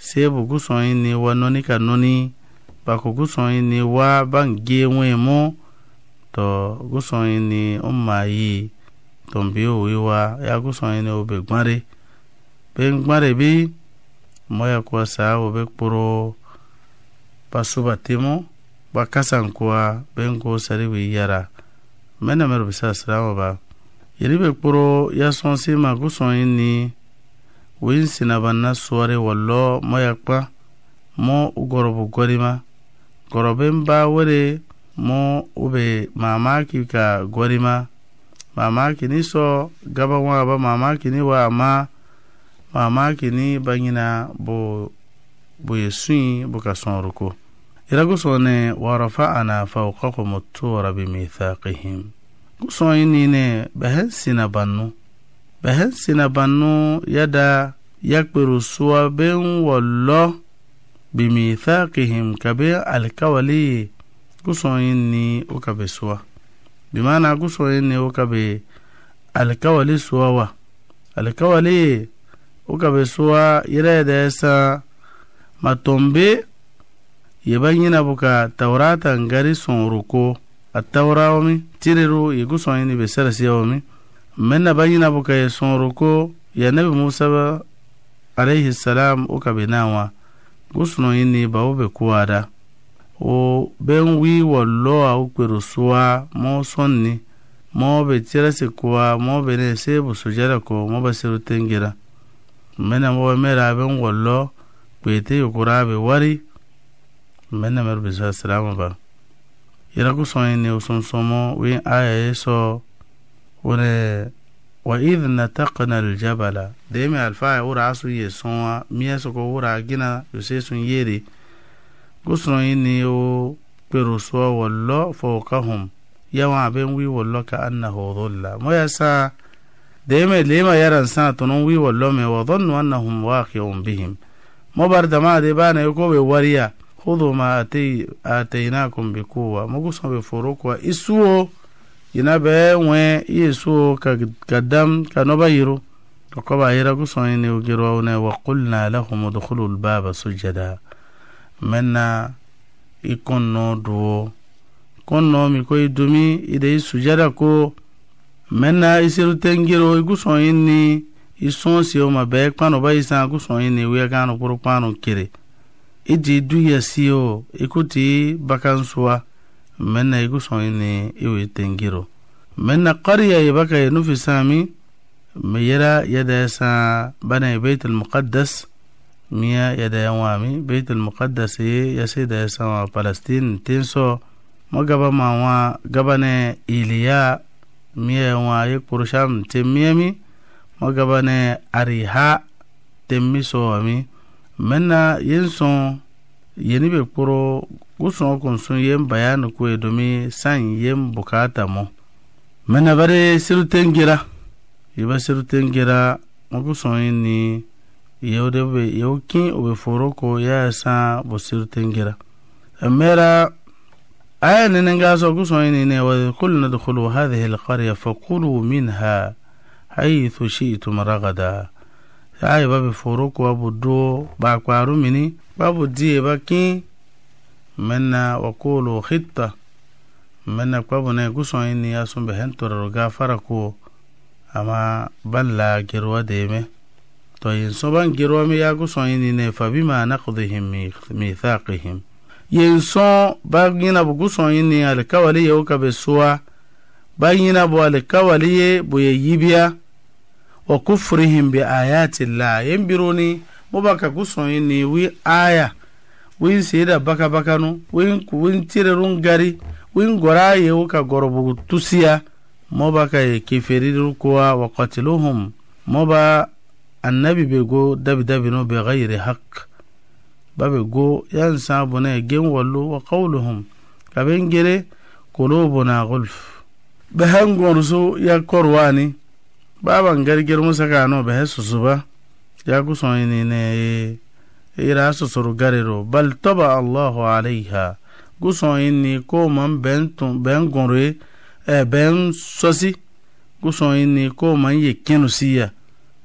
sebu gusno ni wa noni ka noni bakoko sɔnyi ni wa bange wɛn mu tɔ ko yi ni n ma yi tɔnbi owi wa ya ko sɔnyi ni o bɛ gbare bɛ gbare bi mɔya kɔ sa o bɛ kporo pasuba temo ba kasan kuwa bɛ ko sari wi yara mɛnɛ mɛrɛ bɛ sa sira o ba yiri bɛ kporo ya sɔnsi ma ko sɔnyi ni o yi sinaba na sɔre wɔlɔ mɔya kpa mɔ gɔrɔbu gɔrima. ba were mu ube mamaki ka gwarima mamaki ni so gaban wa ba mamaki ni wa ma mamaki ni bangina bo bo yesuyi bo ka sɔnro ko ira gusɔn ne warafa ana fawqakum tura bi mithaqihim gusɔn yi ni ne bɛhɛn sina bannu bɛhɛn sina bannu yada yakpɛru suwa bɛn wallo bimithaqihim kabe alikawali kusoyin ni o kabe suwa bimana kusoyin ni o alikawali suwa wa alikawali ukabe kabe suwa yɛrɛ sa matombe yeba yina buka taurata ngari sonruko atawrawmi tiriru yigu soyini be serasiyawmi menna ba yina buka ye sonruko ya nabi musa alayhi salam ukabe kabe nawa gusuno ini ba wo be kuwada wo ben wi wallo a ukperu suwa mo sonni mo be tirasi kuwa mo be ne sebu sujada ko mo ba siru tengira mena mo mera ben wallo kwete yukura be wari mena mer be sa salama ba ira gusuno ini usunsomo wi aya yeso wone وإذ نتقنا الجبل ديمي الفا ورا سو يسون ميسكو ورا جنا يسيسون يدي غسرون إني و برسوا والله فوقهم يوا بين وي ولا كأنه ظل ما يسا ديمي لما يران سنة تنون وي ولا مي وظن أنهم واقعون بهم مبرد ما دي بان يكو وريا خذوا ما أتي آتيناكم بقوة مقصوا بفروق واسو yina bɛɛ wẽ yeesuo ka, ka dam ka noba yiro koba yira ku sõn ne girwaune wa qulna lahum udkhulu lbaba sujada menna i kõnno duwo kõnno mi ko i dumi ida i sujada ko menna i siru tengiro i ku sõn ni i sõosio ma bɛɛ kpãnoba yi sãn ku sõn yẽ ni wɛgãano pʋr kpãano kere i tɩ i duya sio i ku tɩ bakan suwa menna iku soyini iwi tengiro mena qarya ibaka yenufi sami miyera yadayasa bana beit almuqaddas miya yadayanwami beit almuqaddas ye yasidayasawa palestine tinso magaba mawa gabane iliya miyayanwa ye kursham temmiyami magabane ariha temmisowami menna yen son yeni be kuro gusun kunsun yin bayani kuwa domin san yin bukata mu mana bare sirten gira iba sirten gira gusun yin ni yau da bai yau kin obe foro ko ya sa bo sirten gira mera aya ne nan gaso gusun yin ne wa kullu nadkhulu hadhihi alqarya faqulu minha haythu shi'tum ragada aya ba be foro ko abudo ba kwaru mini babu die ba kin mena wakulu hitta mena kwabune gusoyini yasun behen torero gafara kuwo ama balla girwa deme to yin ban girwa mi ya gusoyini ne fabima naqdihim mithaqihim yin so ba yina bu gusoyini alkawali yau uka be suwa ba yina bu alkawali ye bu ye yibiya wa kufrihim bi ayatillah yin biruni mubaka ini wi aya win seda baka baka nu win win tire run gari win gora ye wo ka gorobu tusiya moba ka ye ru ko wa qatiluhum moba annabi be go dabi dabi no be ghairi haqq be go yan sabu ne gen wallo wa qawluhum kaben gere qulubuna gulf bahan gorso ya korwani baban gargir musaka no be suba ya kusoyini ne iraaso surugariro bal taba allahu alayha gusoyinni kooman been gunre e been sosi gusoyinni kooman yekkenu siya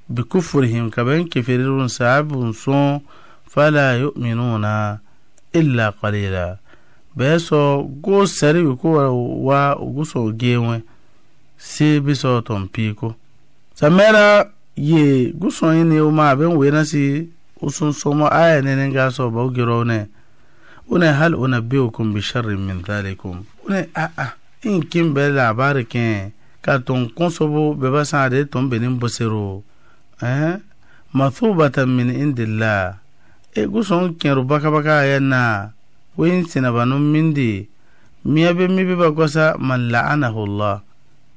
bikufurihim kaben keferirun saabun so falaa yi illaa qaliila beeso goo sariwi kuwa waa uguso gewe si bisoo ton piiko samera ye gusoyinni uma na si. usun somo aya nenen ga so ba girone une hal unabbiukum bi sharrin min dhalikum une a a in kin be labari ken ka ton konsobo be ba san de ton benin bosero eh mathubatan min indillah e guson kenru baka baka ya na wayin sinabanun mindi miya be mi be bagosa man la'anahu allah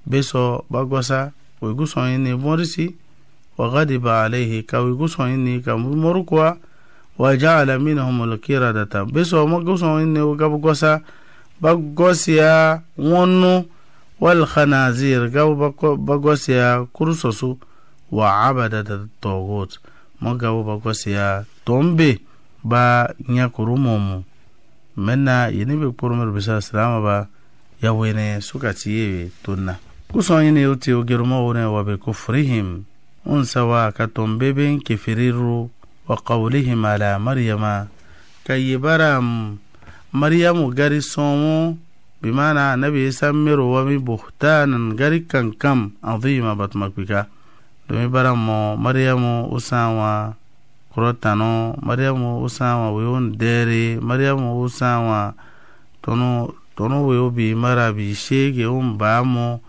be bagosa we guson ne morisi wa ghadiba alayhi kawi guson inni kam murkuwa wa ja'ala minhum alqiradata biso ma guson inni gab gosa bagosiya wonnu wal khanazir ba bagosiya kursosu wa abadata togut ma ba bagosiya tombe ba nyakurumomu menna bi be kpurumir bisa silama ba ya yawene ci yewe tunna guson ini uti girma wani wa bi kufrihim unsawa ka tombeben kifiriru wa qawlihim ala maryama ka yi bara maryamu gari somo bimana annabi bi san miro wami buhtanan gari kankam azima domin domi baramo maryamu usawa kurotano maryamu usawa wiyon dere maryamu usawa tono tono wiyo bi mara bi shege un bamo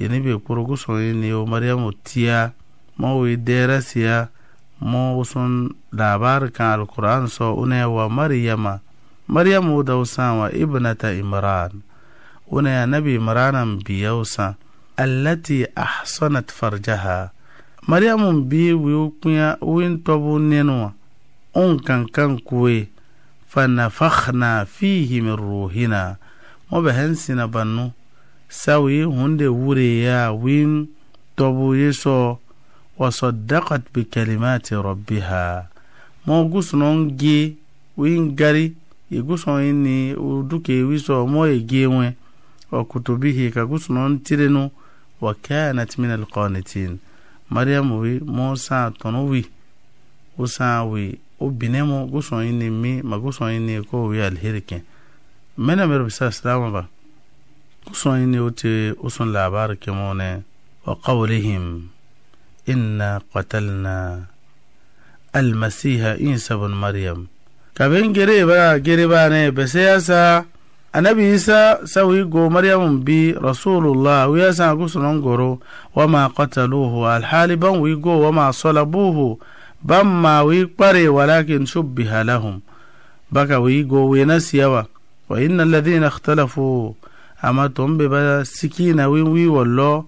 yeni be kurugu ne o maryamu tiya mawi derasiya mogusun labarkan alkur'an so une wa maryama maryamu wa ibnata imran une anabi imranan biyausa allati ahsanat farjaha maryamu bi wiu kpiya win tobu nenuwa un kankan kuwe fanafakhna fihi min ruhina mo bannu sawi hunde ya. win tobu yeso wasadaqat bikalimati rabbiha mo gusunon ge win gari e gusunon inni duke wiso mo e gewe wa kutubihi ka gusunon tirenu wa kanat min alqanitin mariam wi mo sa tono wi o sa wi o binemo gusunon inni mi ma gusunon inni ko wi alherike mena mero bisa salama ba gusunon inni o te usun labar kemo ne wa qawlihim إنا قتلنا المسيح إنس بن مريم كابين قريبا نبي بسياسة النبي عيسى سوي جو مريم بي رسول الله ويا سان وما قتلوه الحال بن ويجو وما صلبوه بما ما ويقري ولكن شبه لهم بكا ويجو وينسي وإن الذين اختلفوا أما تنبب سكينة وين والله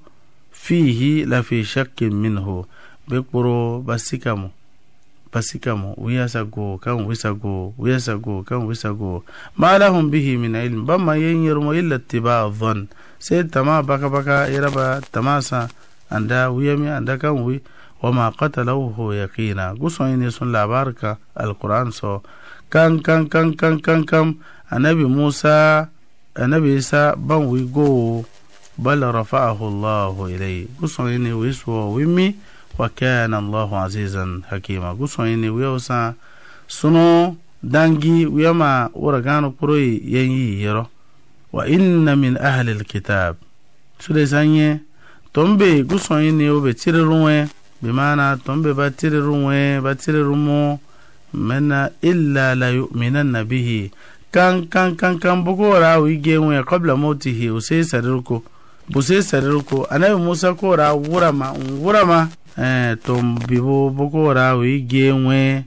فيه لا في شك منه بقرو بسكم بسكم ويسقو كم ويسقو ويسقو كم ويسقو ما لهم به من علم بما ينيرم إلا اتباع الظن سيد تما بكا بكا إربا تماسا أندا ويمي أندا كم وي وما قتلوه يقينا قصوا إني سن لابارك القرآن سو كان كان كان كان كان كان النبي موسى النبي إسا بان وي bal rafaahu llahu ilayhi gusõyini wiswo wimi wa kana allahu azizan hakima gusõyini wiyosã sũno dangi wiyama wuragãano kuroi yen yɩ yero wa inna min ahli lkitab sude yẽ tõnd be gusõyini wo be tirru wẽ bɩ maana tõnd be ba tirru wẽ ba tirru mo mena illa la yuminanna bihi kan kan kan kan bogo wara wi ge wẽ qabla mautihi o see sadirko buse sariro ko anabi musa kora wurama n wurama eh, to bibo boko ra wi genwe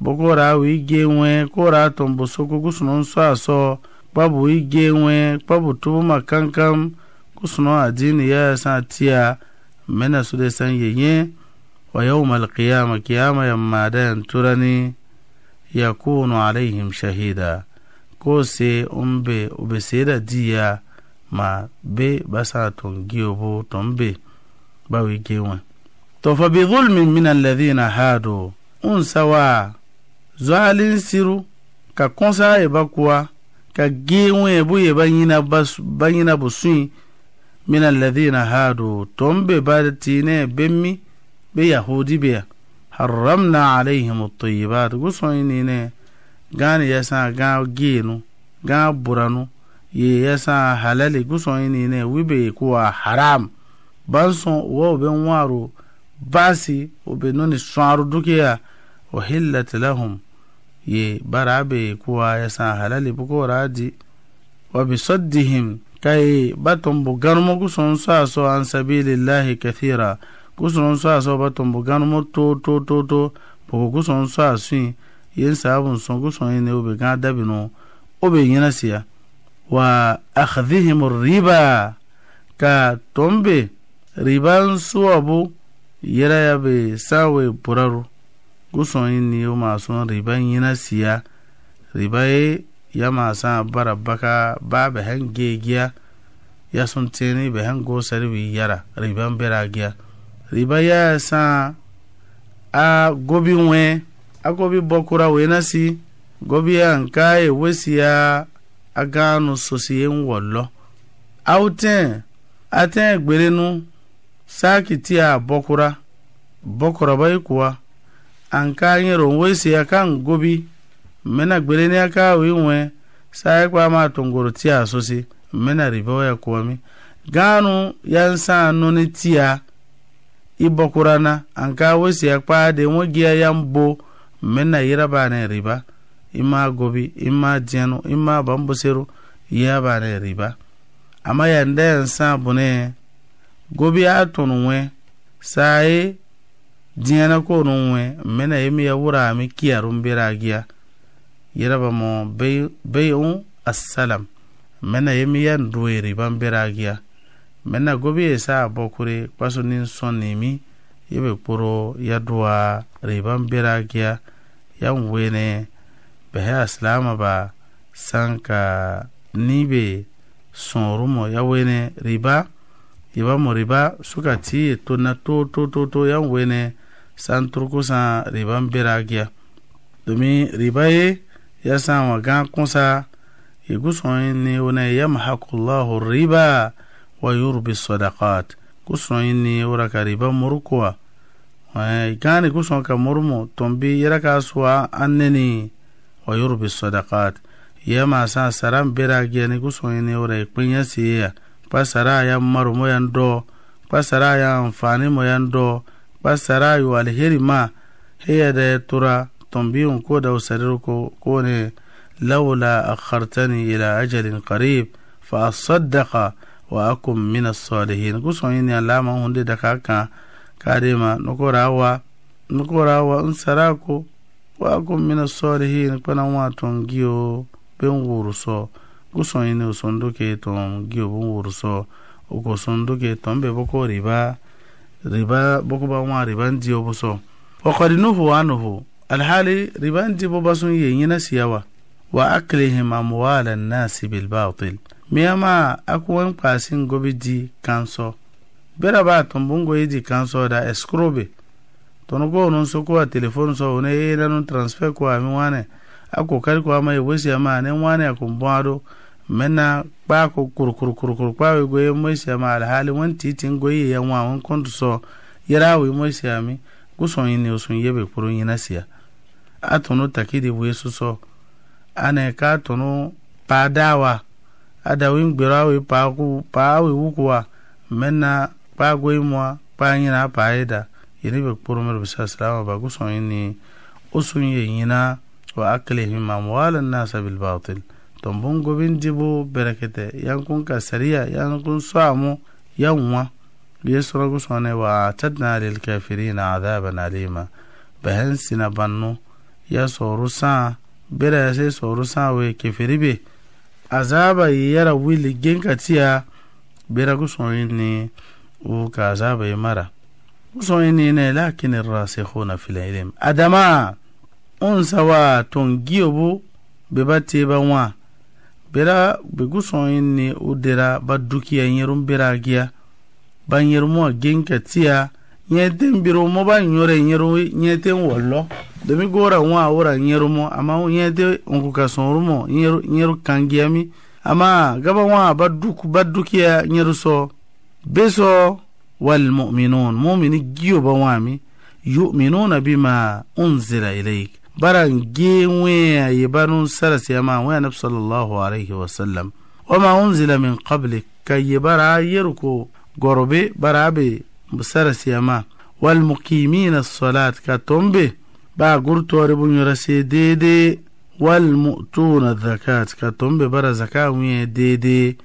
boko ra wi genwe to ko nso aso kpabu wi genwe kpabu tubu makankam kusuno adini ya san tia mena su de san yenye wa yawma alqiyama qiyama yamma da turani yakunu alaihim shahida ko se umbe ubeseda diya ma be basa ton giyo bo ton be bawi gewan to fa bi zulmin min alladhina hadu un sawa zalin siru ka konsa e bakuwa ka e bu ye banyina bas banyina sui min alladhina hadu ton be batine bemmi be yahudi be harramna alaihim at-tayyibat gusoyni ne gani yasa ga genu ga buranu ye yasa halali guson ini ne wibe kuwa haram banson wo be waru basi o be nuni sonru dukiya o hillat lahum ye barabe kuwa yasa halali buko radi wa bi saddihim kai baton bu garmo guson sa so an sabilillahi kathira guson sa so baton bu garmo to to to to buko guson sa sin yin sabun son guson ini o be dabino o be wa akhdhihim riba ka tombe riban suwabu yɛrɛ ya be sawe buraru gusɔn yi ni o ma sɔn riba yina siya riba ye ya ma san bara baka ba bɛ hɛn geegiya ya sɔn teni bɛ hɛn gosari bi yara riba bɛra giya riba ya san a gobi wɛn a gobi bɔkura wɛna si gobi ya nka ye wesiya aganu sosiye ń wọ̀ lọ. gberenu atẹ́n gbérénú sáàkì tí a bọ́kura bọ́kọ̀rọ̀bá ikuwa an nyere yẹrọ ń wéṣe n'gobi mmena gobi mẹ́nà gbérénú a ká wí wẹ́ sáàkì pa máa tòǹgòrò tí a sosi mẹ́nà rìbọ́ ya kuwa mi. gaanu yan sàn nuni tí a i bọ́kura na an ka wéṣe a kpaa de wọ́n ya mbo mmena yiraba yẹ́rẹ́ bá ne ima gobi ima jɛnu ima bambuseru yaba ne riba amma yan den sa bune gobi a tunu we sai jɛna ko nu we mena yimi ya wura mi kiyarun biragiya giya yiraba mo bay'un assalam mena yimi ya nduwe riban biragiya mena gobi ya sa bokure kwaso nin son nimi yebe kpuro ya duwa riban biragiya yan we ne bahe silama ba sanka nibe sõorumo ya wene riba yibamo riba suka ti ye tonna to to to to yan wene san turku san riban bera giya domin riba ye ya san wa gan kunsa ye gusõn e ni wone yamhakullahu riba wa bi sadakat gusõn e ni wora ka riba murkuwa e gãane gusõn ka murmo tõmbi yɛra kaa suwa an neni ويربي الصدقات يما سان سرام بيراك جاني كسويني وري قنيا سيئا فسرا يا مرمو يندو فسرا يا أنفاني مو يندو فسرا يو الهيري ما هي دا ترى تنبيه كودا وسريركو كوني لولا أخرتني إلى أجل قريب فأصدق وأكن من الصالحين كسويني اللامة هندي دكاكا كاريما نكوراوا نكوراوا انسراكو wago mina sori hin kpana wa ton gio ben wurso guso ine sondo ke ton gio ben wurso ogo sondo ke ton be boko riba riba boko ba wa riba ndi obuso wa qad nuhu anhu alhali riba ndi bo basun ye nyina siya wa aklihim amwal an-nas bil batil miyama akwan kwasin gobi di kanso bera ba ton bungo yidi kanso da escrobe tɔnɔ kɔ non so ko a telefone so ne e na non transfer ko ami wane a ko kari ko ama wesi ama ne wane a ko bɔn do mena kpa ko kuru kuru kuru kuru kpa we goye wesi ama alhali wani titi goye ya wa wani kuntu so yɛra we wesi ami kuson yi ne osun yebe kuro yi na siya a tɔnɔ taki de weesu so so ana ka tɔnɔ paa daawa a da we gbero a we paa ko paa we wukuwa mena kpa goye mua kpa nyina paa yi yẽne be pʋrmd b ba ku sɔn yẽ ni usum ye yina wa wala na sabil batil tõn bõn gobin dibu berekete yan kun ka sariya yan kun soamu yan wã ye sɔn ne wa atadna lilkafirina adaban alima bahen sina bannu ya sooru sãa bere ya sai sooru sãa we kafiri be azaba ye yara wili genkatiya bere ku sɔn yẽ ne u ka azaba ye mara musoinine lakini rasikhuna fil ilm adama unsawa ton giyobo be bateba wa bera be gusoinni udera ba dukiya yerum bera giya ban yerumo genka tiya nyeten biro mo ba nyore nyeru nyeten wollo domi gora wa wora mo, ama nyete onku kasorumo nyeru nyeru kangiyami ama gaba wa ba duku ba dukiya nyeru so beso والمؤمنون مؤمن جيو بوامي يؤمنون بما أنزل إليك بران جيوي يبانون سرس يما وينب صلى الله عليه وسلم وما أنزل من قبلك كي يبرا يركو قربي برابي سرس يما والمقيمين الصلاة كتنبه با قرتو ربون يرسي ديدي والمؤتون الزكاة كتنبه برا زكاة ديدي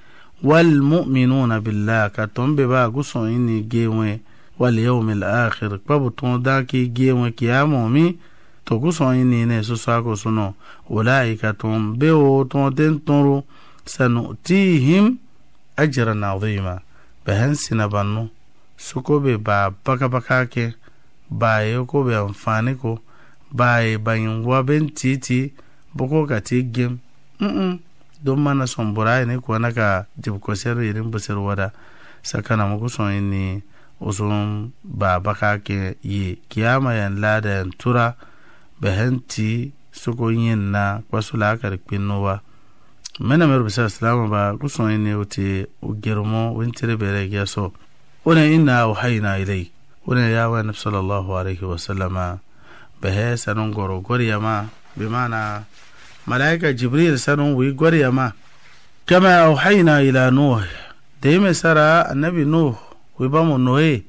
wal mu'minuna billah ka ton be ba guson ini gewe wal yawmil akhir kpabu ton da ki gewe kiyamo mi to guson ini ne su sako suno ulai ka ton be o ton ten tonro sanutihim ajran azima bahan sinabannu suko be ba baka baka ke ba ye ko be amfani ko ba ye bayin wa ben titi boko ka te gem mm -mm. don mana son burai ne kuwa naka jibkosiyar irin busir wada sakana muku son ne usun ba baka ke yi kiyama yan lada yan tura bahenti suko yin na kwasu la'akar kwinnowa mena mero bisa salama ba yi ni uti ugirmo wintire bere ya so ina inna auhayna ilai wani ya wa nabi sallallahu alaihi wasallama bahe sanon goro ma na. malaika jibril sanin wuyi gwarya ma kama auhaina ila nuh da yi mai sara annabi nuh wuyi ba mu noye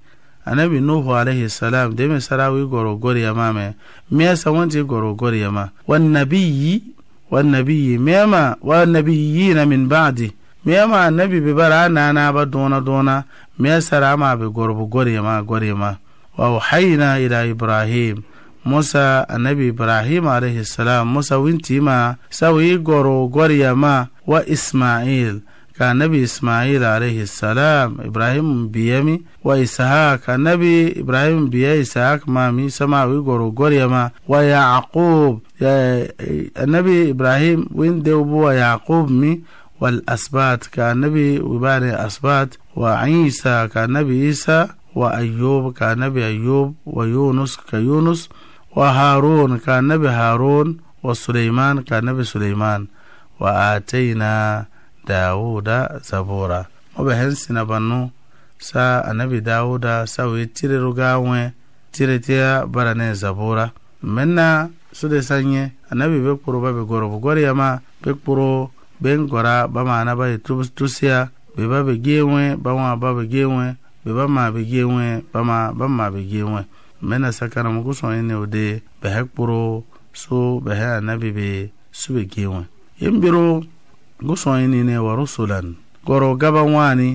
annabi nuhu alaihi salam da yi mai wuyi goro ya ma mai me yasa wanda gorogor ya ma wannabi yi wannabi yi me ma wan nabiyyina min ba'di me ma annabi bi bara na na ba dona dona me yasa ma bi gorogor ya ma gore ma wa hayna ila ibrahim musa anabi ibrahim alayhi salam musa wintima sawi goro goryama wa isma'il ka nabi isma'il alayhi salam ibrahim biyami wa ishaq nabi ibrahim biya ishaq mami samawi goro goryama wa yaqub nabi ibrahim windewbu wa yaqub mi والأسبات كنبي وباني أسبات وعيسى كنبي عيسى وأيوب كنبي أيوب ويونس كيونس wa harun ka nabi harun wa suleiman ka nabi suleiman wa ataina dauda zabura mobe hensina bannu sa anabi dawuda sawi tiriru gawe tiretira barane zabura menna sude sanye anabi be kpuro ba be goro bu goriyama be kpuro ben gora ba mana ba ye tusiya be ba be gewe ba wa ba gewe be ba ma be gewe ba ma ba ma be gewe mena sakana mugu sõn ne ode bɛsɛ kpuro so bɛsɛ anabi be sube gewa yin biro gu sõn ne wa rusulan goro gaba wani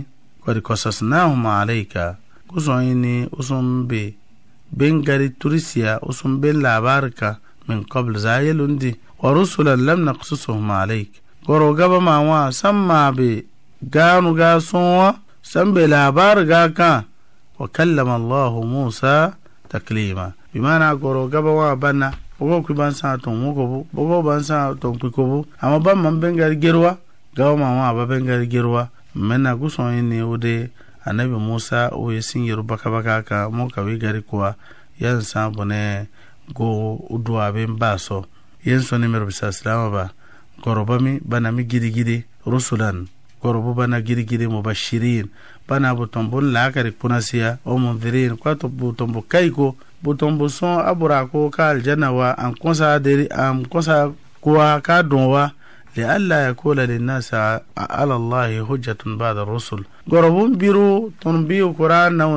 kod kosasnahum alayka gu sõn ne usun be ben gari turisiya usun ben labarka min qabl zayelundi wa rusulan lam naqsusuhum alayk goro gaba ma wa samma be ganu ga sunwa san be labar ga ka wa kallama allahu musa taklima bimana goro gaba wa bana bogo ku ban sa ton mugo bu bogo ban sa ton piko bu amma ban man bengar gerwa gawa ma ma ba bengar gerwa mena guson ne ode annabi musa o yesin yoru baka baka ka mo ka wi gari kuwa yan san bone go udwa ben baso yen so ne mero bisa salama ba goroba mi bana mi gidi gidi rusulan gorobu bana gidi gidi mubashirin pana butombo laakari kunasiya o mundirin kwa butombo kaiko butombo sɔn a bora ko ka aljanna wa an kɔnsa deri an kɔnsa kuwa ka dɔn wa li yakula linnasi ala allahi hujjatun bada rusul gɔrɔbun biru tun biyu kura naw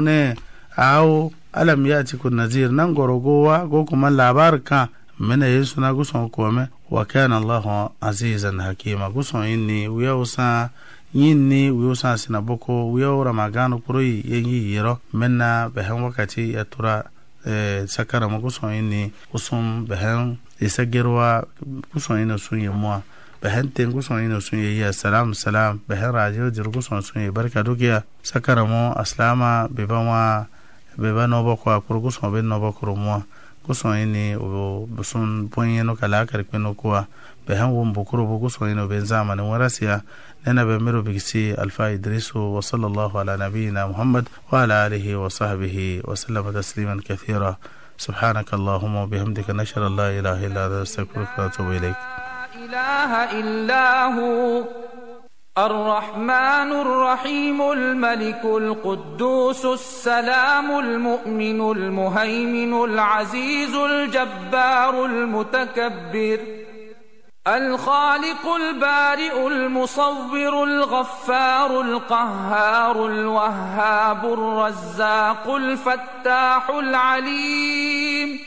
awo alam yatikum nazir nan gɔrɔgo wa ko kuma labari kan mena ye suna gusɔn wa kana allahu azizan hakima gusɔn yi ni yinni wiyo san sina boko wiyo yi yin yi yero menna behen wakati ya tura eh, sakara ma yin yinni kusan behen isa gerwa kusan yin sun yi muwa behen ten kusan yin sun yi ya salam salam behen rajiyar jiru kusan sun yi barka dukiya sakara mo aslama bebanwa beba nobo kwa kuru kuson be nobo kuru muwa kuson yinni sun bonyi no kala karkwe no kuwa behen wun bukuru bu kusan yin obin zamanin warasiya لنا بمرو بكسي ألفا إدريس وصلى الله على نبينا محمد وعلى آله وصحبه وسلم تسليما كثيرا سبحانك اللهم وبحمدك نشهد أن لا إله إلا أنت نستغفرك ونتوب إليك لا إله إلا هو الرحمن الرحيم الملك القدوس السلام المؤمن المهيمن العزيز الجبار المتكبر الخالق البارئ المصور الغفار القهار الوهاب الرزاق الفتاح العليم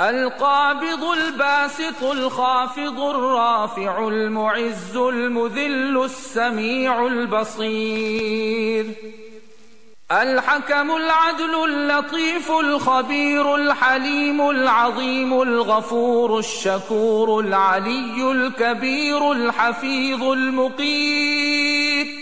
القابض الباسط الخافض الرافع المعز المذل السميع البصير الحكم العدل اللطيف الخبير الحليم العظيم الغفور الشكور العلي الكبير الحفيظ المقيت